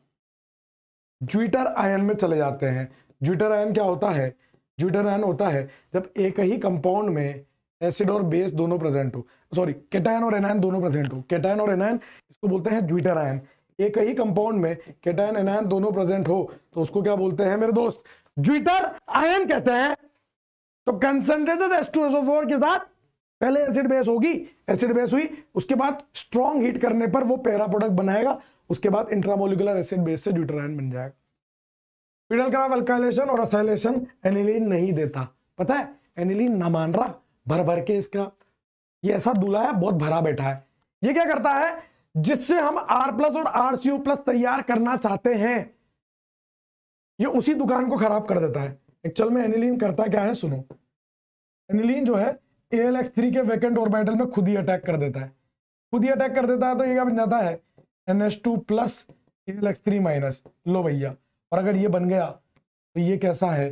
ज्विटर आयन में चले जाते हैं ज्विटर आयन क्या होता है ज्विटर आयन होता है जब एक ही कंपाउंड में एसिड और बेस दोनों प्रेजेंट हो सॉरी केटायन और एनायन दोनों प्रेजेंट हो केटायन और एनायन इसको बोलते हैं ज्विटर आयन एक ही कंपाउंड में केटायन एनायन दोनों प्रेजेंट हो तो उसको क्या बोलते हैं मेरे दोस्त ज्विटर आयन कहते हैं तो कंसनट्रेटेड एस्ट्रोसोफोर के साथ पहले एसिड बेस होगी एसिड बेस हुई उसके बाद स्ट्रॉन्ग हीट करने पर वो पैरा प्रोडक्ट बनाएगा उसके बाद इंट्रामोलिकुलर एसिड बेस से ड्यूटरायन बन जाएगा फिडल क्राफ अल्कालेशन और असाइलेशन एनिलीन नहीं देता पता है एनिलीन ना मान रहा भर भर के इसका ये ऐसा दूल्हा है बहुत भरा बैठा है ये क्या करता है जिससे हम R प्लस और आर सी प्लस तैयार करना चाहते हैं ये उसी दुकान को खराब कर देता है एक्चुअल में एनिलीन करता क्या है सुनो एनिलीन जो है ए एल एक्स थ्री के वैकेंट ऑर्बिटल में खुद ही अटैक कर देता है खुद ही अटैक कर देता है तो ये क्या बन जाता है N H two plus L X three minus लो भैया और अगर ये बन गया तो ये कैसा है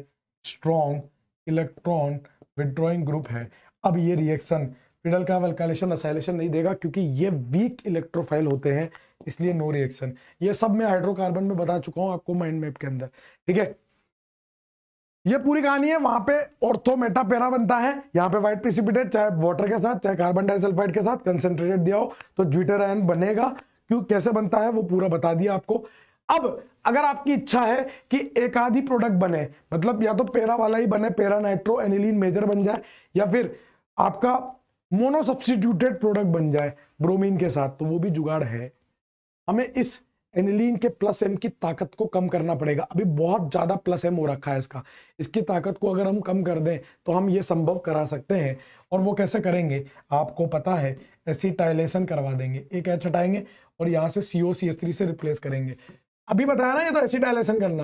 स्ट्रॉन्ग इलेक्ट्रॉन विड्रॉइंग ग्रुप है अब ये रिएक्शन पिडल का वेलकालेशन असाइलेशन नहीं देगा क्योंकि ये वीक इलेक्ट्रोफाइल होते हैं इसलिए नो रिएक्शन ये सब मैं हाइड्रोकार्बन में बता चुका हूँ आपको माइंड मैप के अंदर ठीक है ये पूरी कहानी है वहां पे ऑर्थोमेटा पेरा बनता है यहाँ पे व्हाइट प्रिसिपिटेट चाहे वाटर के साथ चाहे कार्बन डाइसल्फाइड के साथ कंसेंट्रेटेड दिया हो तो ज्विटर आयन बनेगा क्यों कैसे बनता है वो पूरा बता दिया आपको अब अगर आपकी इच्छा है कि एक आधी प्रोडक्ट बने मतलब या तो पेरा वाला ही बने पेरा नाइट्रो एनिलीन मेजर बन जाए या फिर आपका मोनो सब्सिट्यूटेड प्रोडक्ट बन जाए ब्रोमीन के साथ तो वो भी जुगाड़ है हमें इस एनिलीन के प्लस एम की ताकत को कम करना पड़ेगा अभी बहुत ज़्यादा प्लस एम हो रखा है इसका इसकी ताकत को अगर हम कम कर दें तो हम ये संभव करा सकते हैं और वो कैसे करेंगे आपको पता है एसिटाइलेशन करवा देंगे एक एच हटाएंगे और यहाँ से C O C S three से रिप्लेस करेंगे अभी बताया ना ये तो एसिड डायलेशन करना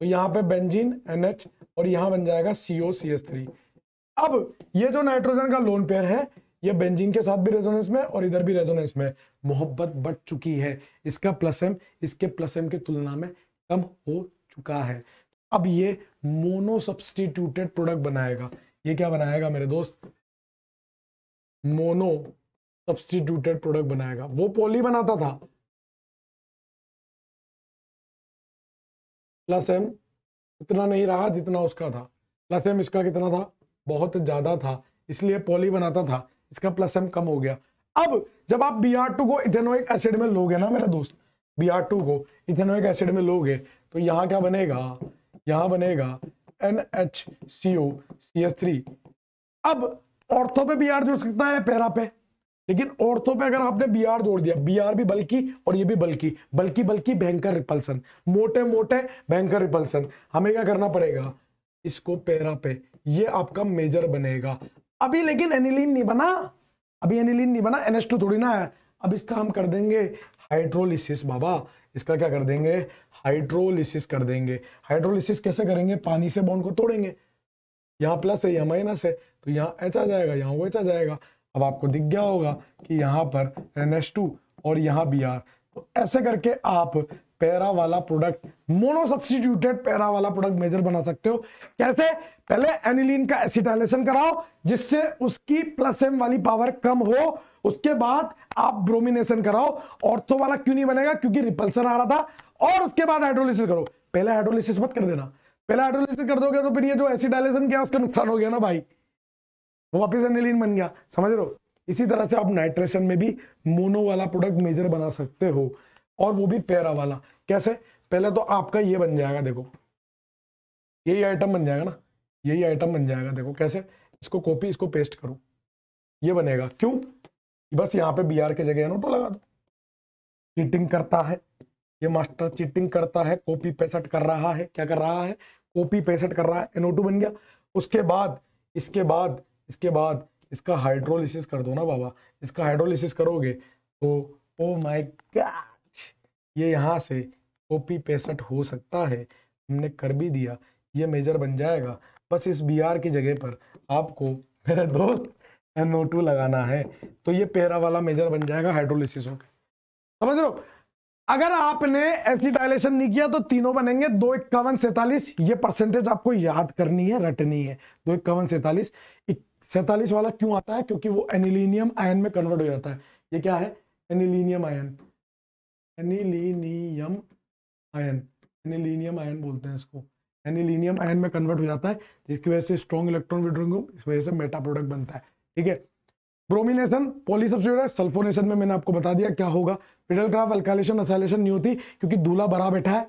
तो यहाँ पे बेंजीन एन एच और यहाँ बन जाएगा C O C S three अब ये जो नाइट्रोजन का लोन पेयर है ये बेंजीन के साथ भी रेजोनेंस में और इधर भी रेजोनेंस में मोहब्बत बढ़ चुकी है इसका प्लस एम इसके प्लस एम की तुलना में कम हो चुका है अब ये मोनो सब्सटीट्यूटेड प्रोडक्ट बनाएगा ये क्या बनाएगा मेरे दोस्त मोनो सब्सटीट्यूटेड प्रोडक्ट बनाएगा वो पॉली बनाता था प्लस एम इतना नहीं रहा जितना उसका था प्लस एम इसका कितना था बहुत ज़्यादा था इसलिए पॉली बनाता था इसका प्लस एम कम हो गया अब जब आप बी आर टू को इथेनोइक एसिड में लोगे ना मेरा दोस्त बी आर टू को इथेनोइक एसिड में लोगे तो यहाँ क्या बनेगा यहाँ बनेगा N H C O C S three अब ऑर्थो पे बी आर जुड़ सकता है पैरा पे लेकिन औरतों पे अगर आपने बी आर जोड़ दिया बी आर भी बल्कि और ये भी बल्कि बल्कि बल्कि भयंकर रिपल्सन मोटे मोटे भयंकर रिपल्सन हमें क्या करना पड़ेगा इसको पैरा पे ये आपका मेजर बनेगा अभी लेकिन एनिलीन नहीं बना अभी एनिलीन नहीं बना एनएस थोड़ी ना है अब इसका हम कर देंगे हाइड्रोलिसिस बाबा इसका क्या कर देंगे हाइड्रोलिसिस कर देंगे हाइड्रोलिसिस कैसे करेंगे पानी से बॉन्ड को तोड़ेंगे यहाँ प्लस है यहाँ माइनस है तो यहाँ एच आ जाएगा यहाँ वो एच आ जाएगा अब आपको दिख गया होगा कि यहाँ पर एन और यहाँ बी तो ऐसे करके आप पैरा वाला प्रोडक्ट मोनो सब्सटीट्यूटेड पैरा वाला प्रोडक्ट मेजर बना सकते हो कैसे पहले एनिलीन का एसिटाइलेशन कराओ जिससे उसकी प्लस एम वाली पावर कम हो उसके बाद आप ब्रोमिनेशन कराओ ऑर्थो वाला क्यों नहीं बनेगा क्योंकि रिपल्सन आ रहा था और उसके बाद हाइड्रोलिसिस करो पहले हाइड्रोलिसिस मत कर देना पहले हाइड्रोलिसिस कर दोगे तो फिर ये जो एसिडाइलेशन किया उसका नुकसान हो गया ना भाई वो वापिस एनिलीन बन गया समझ रहे हो इसी तरह से आप नाइट्रेशन में भी मोनो वाला प्रोडक्ट मेजर बना सकते हो और वो भी पैरा वाला कैसे पहले तो आपका ये बन जाएगा देखो यही आइटम बन जाएगा ना यही आइटम बन जाएगा देखो कैसे इसको कॉपी इसको पेस्ट करो ये बनेगा क्यों बस यहाँ पे बी के जगह नोटो लगा दो चीटिंग करता है ये मास्टर चीटिंग करता है कॉपी पेस्ट कर रहा है क्या कर रहा है कॉपी पेस्ट कर रहा है एनोटू बन गया उसके बाद इसके बाद इसके बाद इसका हाइड्रोलिसिस कर दो ना बाबा इसका हाइड्रोलिसिस करोगे तो ओ माय गॉड ये यहाँ से ओ पी पैंसठ हो सकता है हमने कर भी दिया ये मेजर बन जाएगा बस इस बी आर की जगह पर आपको मेरा दोस्त एनओ टू लगाना है तो ये पेरा वाला मेजर बन जाएगा हाइड्रोलिसिस होकर समझ लो अगर आपने ऐसी डायलेशन नहीं किया तो तीनों बनेंगे दो इक्यावन सैतालीस ये परसेंटेज आपको याद करनी है रटनी है दो इक्यावन सैतालीस सैतालीस वाला क्यों आता है क्योंकि वो एनिलीनियम आयन में कन्वर्ट हो जाता है ये क्या है anilinium ion anilinium ion anilinium ion बोलते हैं इसको एनिलीनियम आयन में कन्वर्ट हो जाता है जिसकी वजह से स्ट्रॉन्ग इलेक्ट्रॉन विड्रोइंग इस वजह से मेटा प्रोडक्ट बनता है ठीक है ब्रोमिनेशन पॉलीसब्सिट्यूट है सल्फोनेशन में मैंने आपको बता दिया क्या होगा मिडल क्राफ अल्कालेशन असाइलेशन नहीं होती क्योंकि दूल्हा भरा बैठा है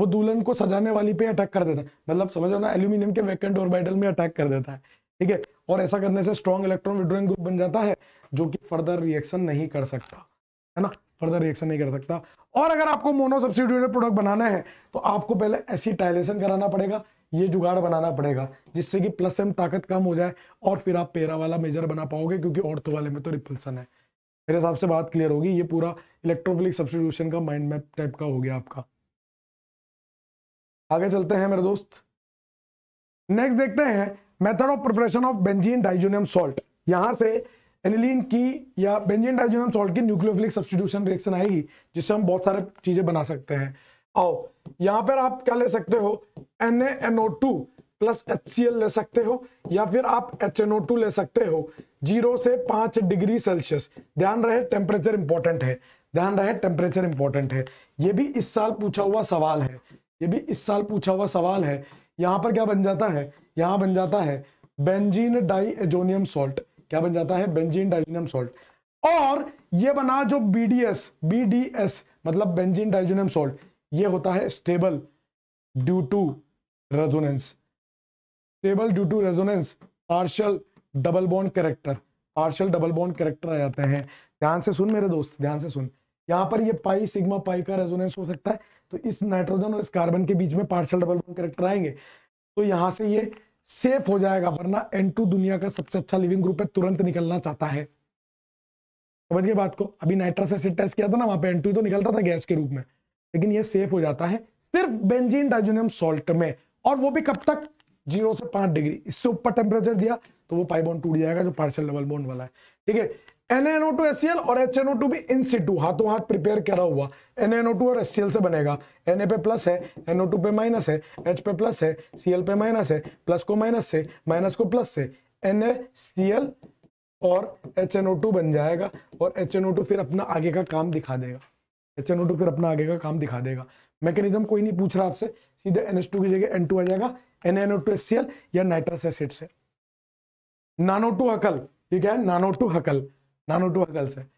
वो दुल्हन को सजाने वाली पे अटैक कर देता है मतलब समझ लो ना एल्यूमिनियम के वैकेंट ऑर्बिटल में अटैक कर देता है ठीक है और ऐसा करने से स्ट्रॉन्ग इलेक्ट्रॉन विड्रोइंग ग्रुप बन जाता है जो कि फर्दर रिएक्शन नहीं कर सकता है ना फर्दर रिएक्शन नहीं कर सकता और अगर आपको मोनो सब्सिट्यूटेड प्रोडक्ट बनाना है तो आपको पहले एसिटाइलेशन कराना पड़ेगा ये जुगाड़ बनाना पड़ेगा जिससे कि प्लस एम ताकत कम हो जाए और फिर आप पेरा वाला मेजर बना पाओगे क्योंकि ऑर्थो वाले में तो रिपल्सन है मेरे हिसाब से बात क्लियर होगी ये पूरा इलेक्ट्रोफिलिक सब्सिट्यूशन का माइंड मैप टाइप का हो गया आपका आगे चलते हैं मेरे दोस्त नेक्स्ट देखते हैं method of preparation of benzene diazonium salt यहां से एनिलीन की या बेंजीन डाइजोनियम सॉल्ट की न्यूक्लियोफिलिक सब्सटीट्यूशन रिएक्शन आएगी जिससे हम बहुत सारे चीजें बना सकते हैं आओ यहां पर आप क्या ले सकते हो NaNO2 प्लस HCl ले सकते हो या फिर आप HNO2 ले सकते हो जीरो से पांच डिग्री सेल्सियस ध्यान रहे टेम्परेचर इंपॉर्टेंट है ध्यान रहे टेम्परेचर इंपॉर्टेंट है ये भी इस साल पूछा हुआ सवाल है ये भी इस साल पूछा हुआ सवाल है यहां पर क्या बन जाता है यहां बन जाता है बेंजीन डाई एजोनियम सोल्ट क्या बन जाता है बेंजीन डाइजोनियम सोल्ट और ये बना जो बीडीएस बीडीएस मतलब बेंजीन डाइजोनियम सोल्ट ये होता है stable due to resonance stable due to resonance partial double bond character partial double bond character आ जाते हैं ध्यान से सुन मेरे दोस्त ध्यान से सुन यहां पर ये पाई सिग्मा पाई का रेजोनेंस हो सकता है तो इस नाइट्रोजन और इस कार्बन के बीच में पार्सल डबल बॉन्ड करेक्टर आएंगे तो यहां से ये सेफ हो जाएगा वरना एन दुनिया का सबसे अच्छा लिविंग ग्रुप है तुरंत निकलना चाहता है समझ गए बात को अभी नाइट्रस एसिड टेस्ट किया था ना वहां पे एन तो निकलता था गैस के रूप में लेकिन ये सेफ हो जाता है सिर्फ बेंजीन डाइजोनियम सॉल्ट में और वो भी कब तक जीरो से पांच डिग्री इससे ऊपर टेम्परेचर दिया तो वो पाइबोन टूट जाएगा जो पार्सल डबल बॉन्ड वाला है ठीक है NaNO2 HCl और HNO2 भी इन सिटू हाथों हाथ प्रिपेयर करा हुआ NaNO2 और HCl से बनेगा Na पे प्लस है NO2 पे माइनस है H पे प्लस है Cl पे माइनस है प्लस को माइनस से माइनस को प्लस से NaCl और HNO2 बन जाएगा और HNO2 फिर अपना आगे का काम दिखा देगा HNO2 फिर अपना आगे का काम दिखा देगा मैकेनिज्म कोई नहीं पूछ रहा आपसे सीधे NH2 की जगह N2 आ जाएगा एन NaNO2 या नाइट्रस एसिड से नानो टू हकल ठीक है नानो टू हकल नानो टू है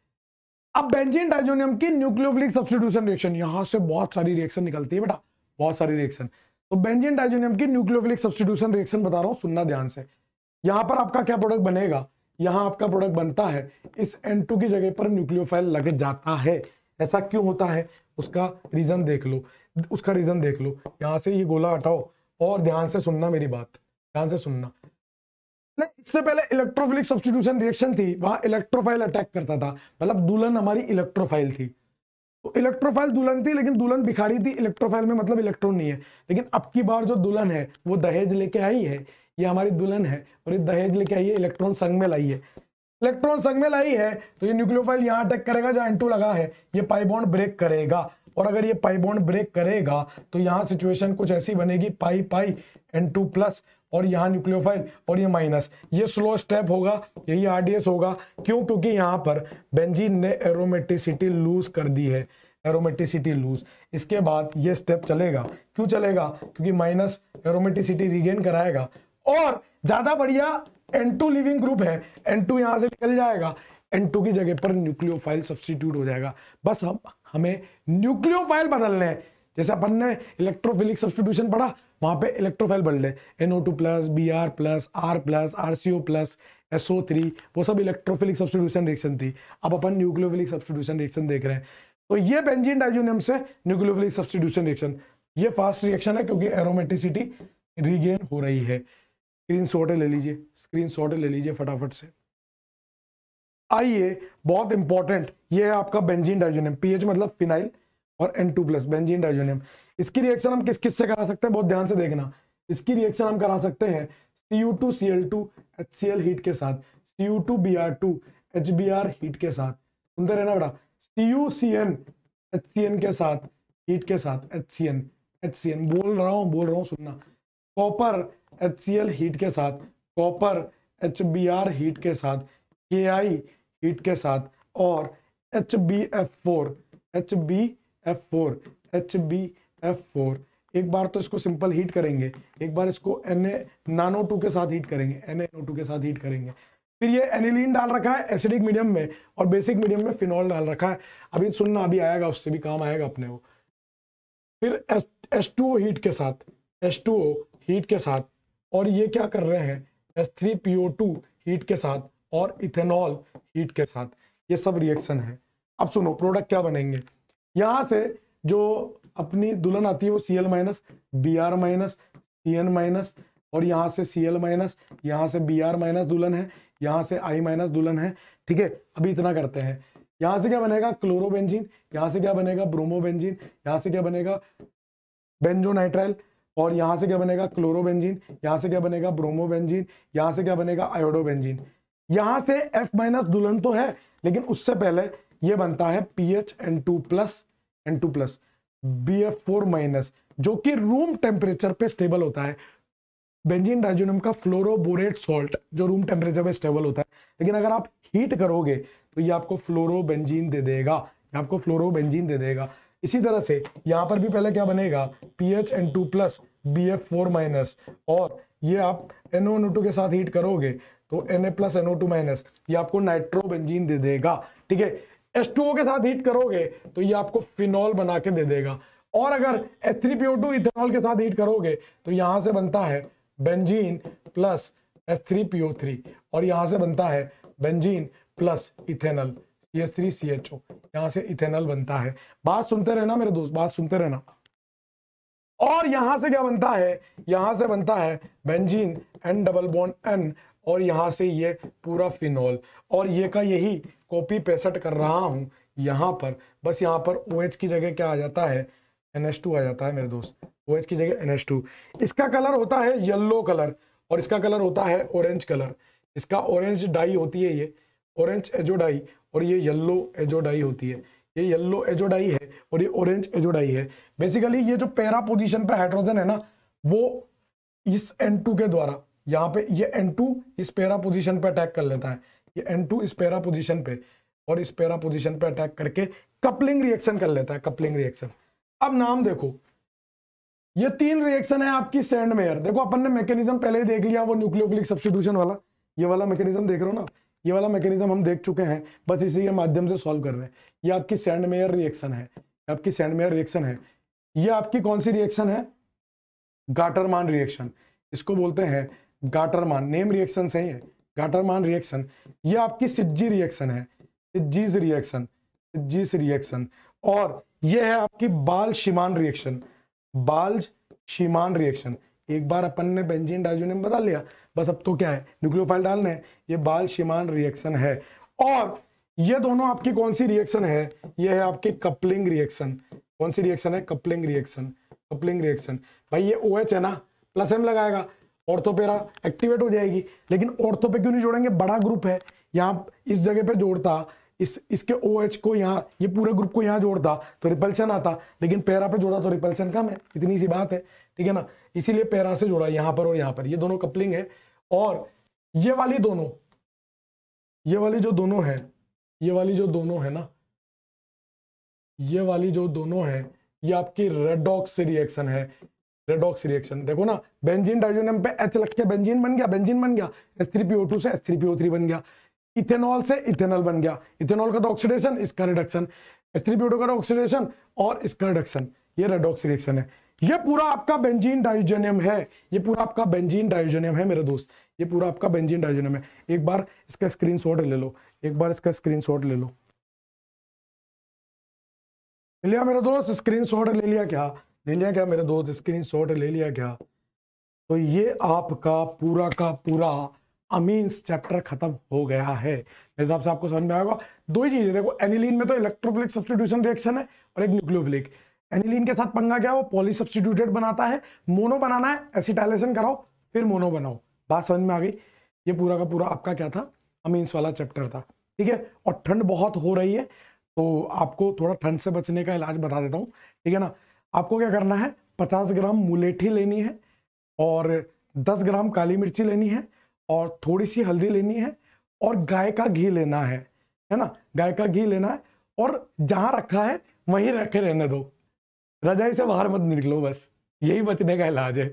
अब बेंजीन डाइजोनियम की न्यूक्लियोफिलिक सब्सटीट्यूशन रिएक्शन यहां से बहुत सारी रिएक्शन निकलती है बेटा बहुत सारी रिएक्शन तो बेंजीन डाइजोनियम की न्यूक्लियोफिलिक सब्सटीट्यूशन रिएक्शन बता रहा हूं सुनना ध्यान से यहां पर आपका क्या प्रोडक्ट बनेगा यहां आपका प्रोडक्ट बनता है इस एन की जगह पर न्यूक्लियोफाइल लग जाता है ऐसा क्यों होता है उसका रीजन देख लो उसका रीजन देख लो यहां से ये गोला हटाओ और ध्यान से सुनना मेरी बात ध्यान से सुनना इससे पहले इलेक्ट्रोफिलिक सब्सटीट्यूशन रिएक्शन थी वहां इलेक्ट्रोफाइल अटैक करता था मतलब दुल्हन हमारी इलेक्ट्रोफाइल थी तो इलेक्ट्रोफाइल दुल्हन थी लेकिन दुल्हन बिखारी थी इलेक्ट्रोफाइल में मतलब इलेक्ट्रॉन नहीं है लेकिन अब की बार जो दुल्हन है वो दहेज लेके आई है ये हमारी दुल्हन है और ये दहेज लेके आई है इलेक्ट्रॉन संग में लाई है इलेक्ट्रॉन संग में लाई है तो ये न्यूक्लियोफाइल यहाँ अटैक करेगा जहाँ एंटू लगा है ये पाइबॉन्ड ब्रेक करेगा और अगर ये पाइबॉन्ड ब्रेक करेगा तो यहाँ सिचुएशन कुछ ऐसी बनेगी pi pi N two plus और यहाँ न्यूक्लियोफाइल और ये माइनस ये स्लो स्टेप होगा यही आरडीएस होगा क्यों क्योंकि यहाँ पर बेंजीन ने एरोमेटिसिटी लूज कर दी है एरोमेटिसिटी लूज इसके बाद ये स्टेप चलेगा क्यों चलेगा क्योंकि माइनस एरोमेटिसिटी रिगेन कराएगा और ज़्यादा बढ़िया एन टू लिविंग ग्रुप है एन टू यहाँ से निकल जाएगा एन टू की जगह पर न्यूक्लियोफाइल सब्सटीट्यूट हो जाएगा बस हम हमें न्यूक्लियोफाइल बदलने हैं जैसे अपन ने इलेक्ट्रोफिलिक सब्सटीट्यूशन पढ़ा वहां पे इलेक्ट्रोफाइल बढ़ है N O two plus B R plus R plus R C O plus S O three वो सब इलेक्ट्रोफिलिक सब्सटीट्यूशन रिएक्शन थी अब अपन न्यूक्लियोफिलिक सब्सटीट्यूशन रिएक्शन देख रहे हैं तो ये बेंजीन डाइजोनियम से न्यूक्लियोफिलिक सब्सटीट्यूशन रिएक्शन ये फास्ट रिएक्शन है क्योंकि एरोमेटिसिटी रिगेन हो रही है स्क्रीन शॉट ले लीजिए स्क्रीन शॉट ले लीजिए फटाफट से आइए बहुत इंपॉर्टेंट ये है आपका बेंजीन डाइजोनियम पीएच मतलब फिनाइल और N two plus benzene diazonium इसकी रिएक्शन हम किस किस से करा सकते हैं बहुत ध्यान से देखना इसकी रिएक्शन हम करा सकते हैं C U two C L two H C L heat के साथ C U two B are two H B R heat के साथ सुनते रहना बड़ा C U C N H C N के साथ हीट के साथ H C N H C N बोल रहा हूँ बोल रहा हूँ सुनना copper H C L heat के साथ copper H B R heat के साथ के आई हीट के साथ और H B F four H B F four H B F four एक बार तो इसको सिंपल हीट करेंगे एक बार इसको एन ए नानो टू के साथ हीट करेंगे एन एनो टू के साथ हीट करेंगे फिर ये एनिलीन डाल रखा है एसिडिक मीडियम में और बेसिक मीडियम में फिनॉल डाल रखा है अभी सुनना अभी आएगा उससे भी काम आएगा अपने वो फिर एस हीट के साथ एस हीट के साथ और ये क्या कर रहे हैं एस हीट के साथ और इथेनॉल हीट के साथ ये सब रिएक्शन है अब सुनो प्रोडक्ट क्या बनेंगे यहां से जो अपनी दुल्हन आती है वो C L minus B R minus C N minus और यहाँ से सी एल माइनस यहाँ से बी आर माइनस दुल्हन है यहाँ से आई माइनस दुल्हन है ठीक है अभी इतना करते हैं यहाँ से क्या बनेगा क्लोरोबेंजीन यहाँ से क्या बनेगा ब्रोमोबेंजीन यहाँ से क्या बनेगा बेंजोनाइट्राइल और यहाँ से क्या बनेगा क्लोरोबेंजीन यहाँ से क्या बनेगा ब्रोमोबेंजीन यहाँ से क्या बनेगा आयोडोबेंजीन यहाँ से एफ माइनस दुल्हन तो है लेकिन उससे पहले ये बनता है P H N two plus N two plus B F four minus जो कि रूम टेम्परेचर पे स्टेबल होता है बेंजीन डाइजोनियम का फ्लोरोबोरेट सॉल्ट जो रूम टेम्परेचर पे स्टेबल होता है लेकिन अगर आप हीट करोगे तो ये आपको फ्लोरोबेंजीन दे देगा आपको फ्लोरोबेंजीन दे देगा इसी तरह से यहाँ पर भी पहले क्या बनेगा P H N two plus B F four minus और ये आप एन ओ टू के साथ हीट करोगे तो N A plus N O two minus ये आपको नाइट्रोबेंजीन दे देगा ठीक है एस के साथ हीट करोगे तो ये आपको फिनॉल बना के दे देगा और अगर टू इथेनॉल के साथ हीट करोगे तो यहां से बनता है बेंजीन प्लस H3PO3 और यहां से बनता है benzene plus ethanal C S three C H O से इथेनल बनता है बात सुनते रहना मेरे दोस्त बात सुनते रहना और यहां से क्या बनता है यहां से बनता है benzene N double bond N और यहां से ये पूरा फिनॉल और ये का यही कॉपी पेसट कर रहा हूँ यहाँ पर बस यहाँ पर ओ OH की जगह क्या आ जाता है एन टू आ जाता है मेरे दोस्त ओ OH की जगह एन इसका कलर होता है येल्लो कलर और इसका कलर होता है ऑरेंज कलर इसका ऑरेंज डाई होती है ये ऑरेंज एजोडाई और ये येल्लो एजोडाई होती है ये येल्लो एजोडाई है और ये ऑरेंज एजोडाई है बेसिकली ये जो पैरा पोजीशन पे हाइड्रोजन है ना वो इस एन के द्वारा यहाँ पे ये एन इस पैरा पोजीशन पे अटैक कर लेता है ये एन टू इस पैरा पोजिशन पे और इस पैरा पोजिशन पे अटैक करके कपलिंग रिएक्शन कर लेता है कपलिंग रिएक्शन अब नाम देखो ये तीन रिएक्शन है आपकी सेंड मेयर देखो अपन ने मैकेनिज्म पहले ही देख लिया वो न्यूक्लियोक्लिक सब्सिट्यूशन वाला ये वाला मैकेनिज्म देख रहे हो ना ये वाला मैकेनिज्म हम देख चुके हैं बस इसी के माध्यम से सॉल्व कर रहे हैं ये आपकी सेंड मेयर रिएक्शन है आपकी सेंड मेयर रिएक्शन है ये आपकी कौन सी रिएक्शन है गाटरमान रिएक्शन इसको बोलते हैं गाटरमान नेम रिएक्शन सही है गाटरमान रिएक्शन ये आपकी सिज्जी रिएक्शन है सिज्जीज रिएक्शन सिज्जीज रिएक्शन और ये है आपकी बाल शिमान रिएक्शन बाल शिमान रिएक्शन एक बार अपन ने बेंजीन डाइजोनियम बता लिया बस अब तो क्या है न्यूक्लियोफाइल डालना है ये बाल शिमान रिएक्शन है और ये दोनों आपकी कौन सी रिएक्शन है ये है आपकी कपलिंग रिएक्शन कौन सी रिएक्शन है कपलिंग रिएक्शन कपलिंग रिएक्शन भाई ये ओ OH है ना प्लस एम लगाएगा ऑर्थोपेरा एक्टिवेट हो जाएगी लेकिन ऑर्थो पे क्यों नहीं जोड़ेंगे बड़ा ग्रुप है यहाँ इस जगह पे जोड़ता इस इसके ओ OH को यहाँ ये पूरे ग्रुप को यहाँ जोड़ता तो रिपल्शन आता लेकिन पैरा पे जोड़ा तो रिपल्शन कम है इतनी सी बात है ठीक है ना इसीलिए पैरा से जोड़ा यहाँ पर और यहाँ पर ये दोनों कपलिंग है और ये वाली दोनों ये वाली जो दोनों है ये वाली जो दोनों है ना ये वाली जो दोनों है ये आपकी रेडॉक्स से रिएक्शन है रेडॉक्स रिएक्शन देखो ना बेंजीन डाइजोनियम पे एच लग के बेंजीन बन गया बेंजीन बन गया एस से एस बन गया इथेनॉल से इथेनॉल बन गया इथेनॉल का तो ऑक्सीडेशन इसका रिडक्शन एस का ऑक्सीडेशन तो और इसका रिडक्शन ये रेडॉक्स रिएक्शन है ये पूरा आपका बेंजीन डाइजोनियम है ये पूरा आपका बेंजीन डाइजोनियम है मेरे दोस्त ये पूरा आपका बेंजीन डाइजोनियम है एक बार इसका स्क्रीनशॉट ले लो एक बार इसका स्क्रीनशॉट ले लो लिया मेरे दोस्त स्क्रीनशॉट ले लिया क्या ले लिया क्या मेरे दोस्त स्क्रीन शॉट ले लिया क्या तो ये आपका पूरा का पूरा अमीन चैप्टर खत्म हो गया है मेरे हिसाब से आपको समझ में आएगा दो ही चीजें देखो एनिलीन में तो इलेक्ट्रोफिलिक सब्सटीट्यूशन रिएक्शन है और एक न्यूक्लियोफिलिक एनिलीन के साथ पंगा क्या वो पॉली सब्सटीट्यूटेड बनाता है मोनो बनाना है एसिटाइलेशन कराओ फिर मोनो बनाओ बात समझ में आ गई ये पूरा का पूरा आपका क्या था अमीन्स वाला चैप्टर था ठीक है और ठंड बहुत हो रही है तो आपको थोड़ा ठंड से बचने का इलाज बता देता हूँ ठीक है ना आपको क्या करना है पचास ग्राम मुलेठी लेनी है और दस ग्राम काली मिर्ची लेनी है और थोड़ी सी हल्दी लेनी है और गाय का घी लेना है है ना गाय का घी लेना है और जहाँ रखा है वहीं रखे रहने दो रजाई से बाहर मत निकलो बस यही बचने का इलाज है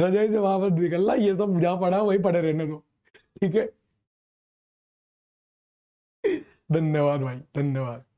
रजाई से बाहर मत निकलना ये सब जहाँ पड़ा वहीं पड़े रहने दो ठीक है धन्यवाद भाई धन्यवाद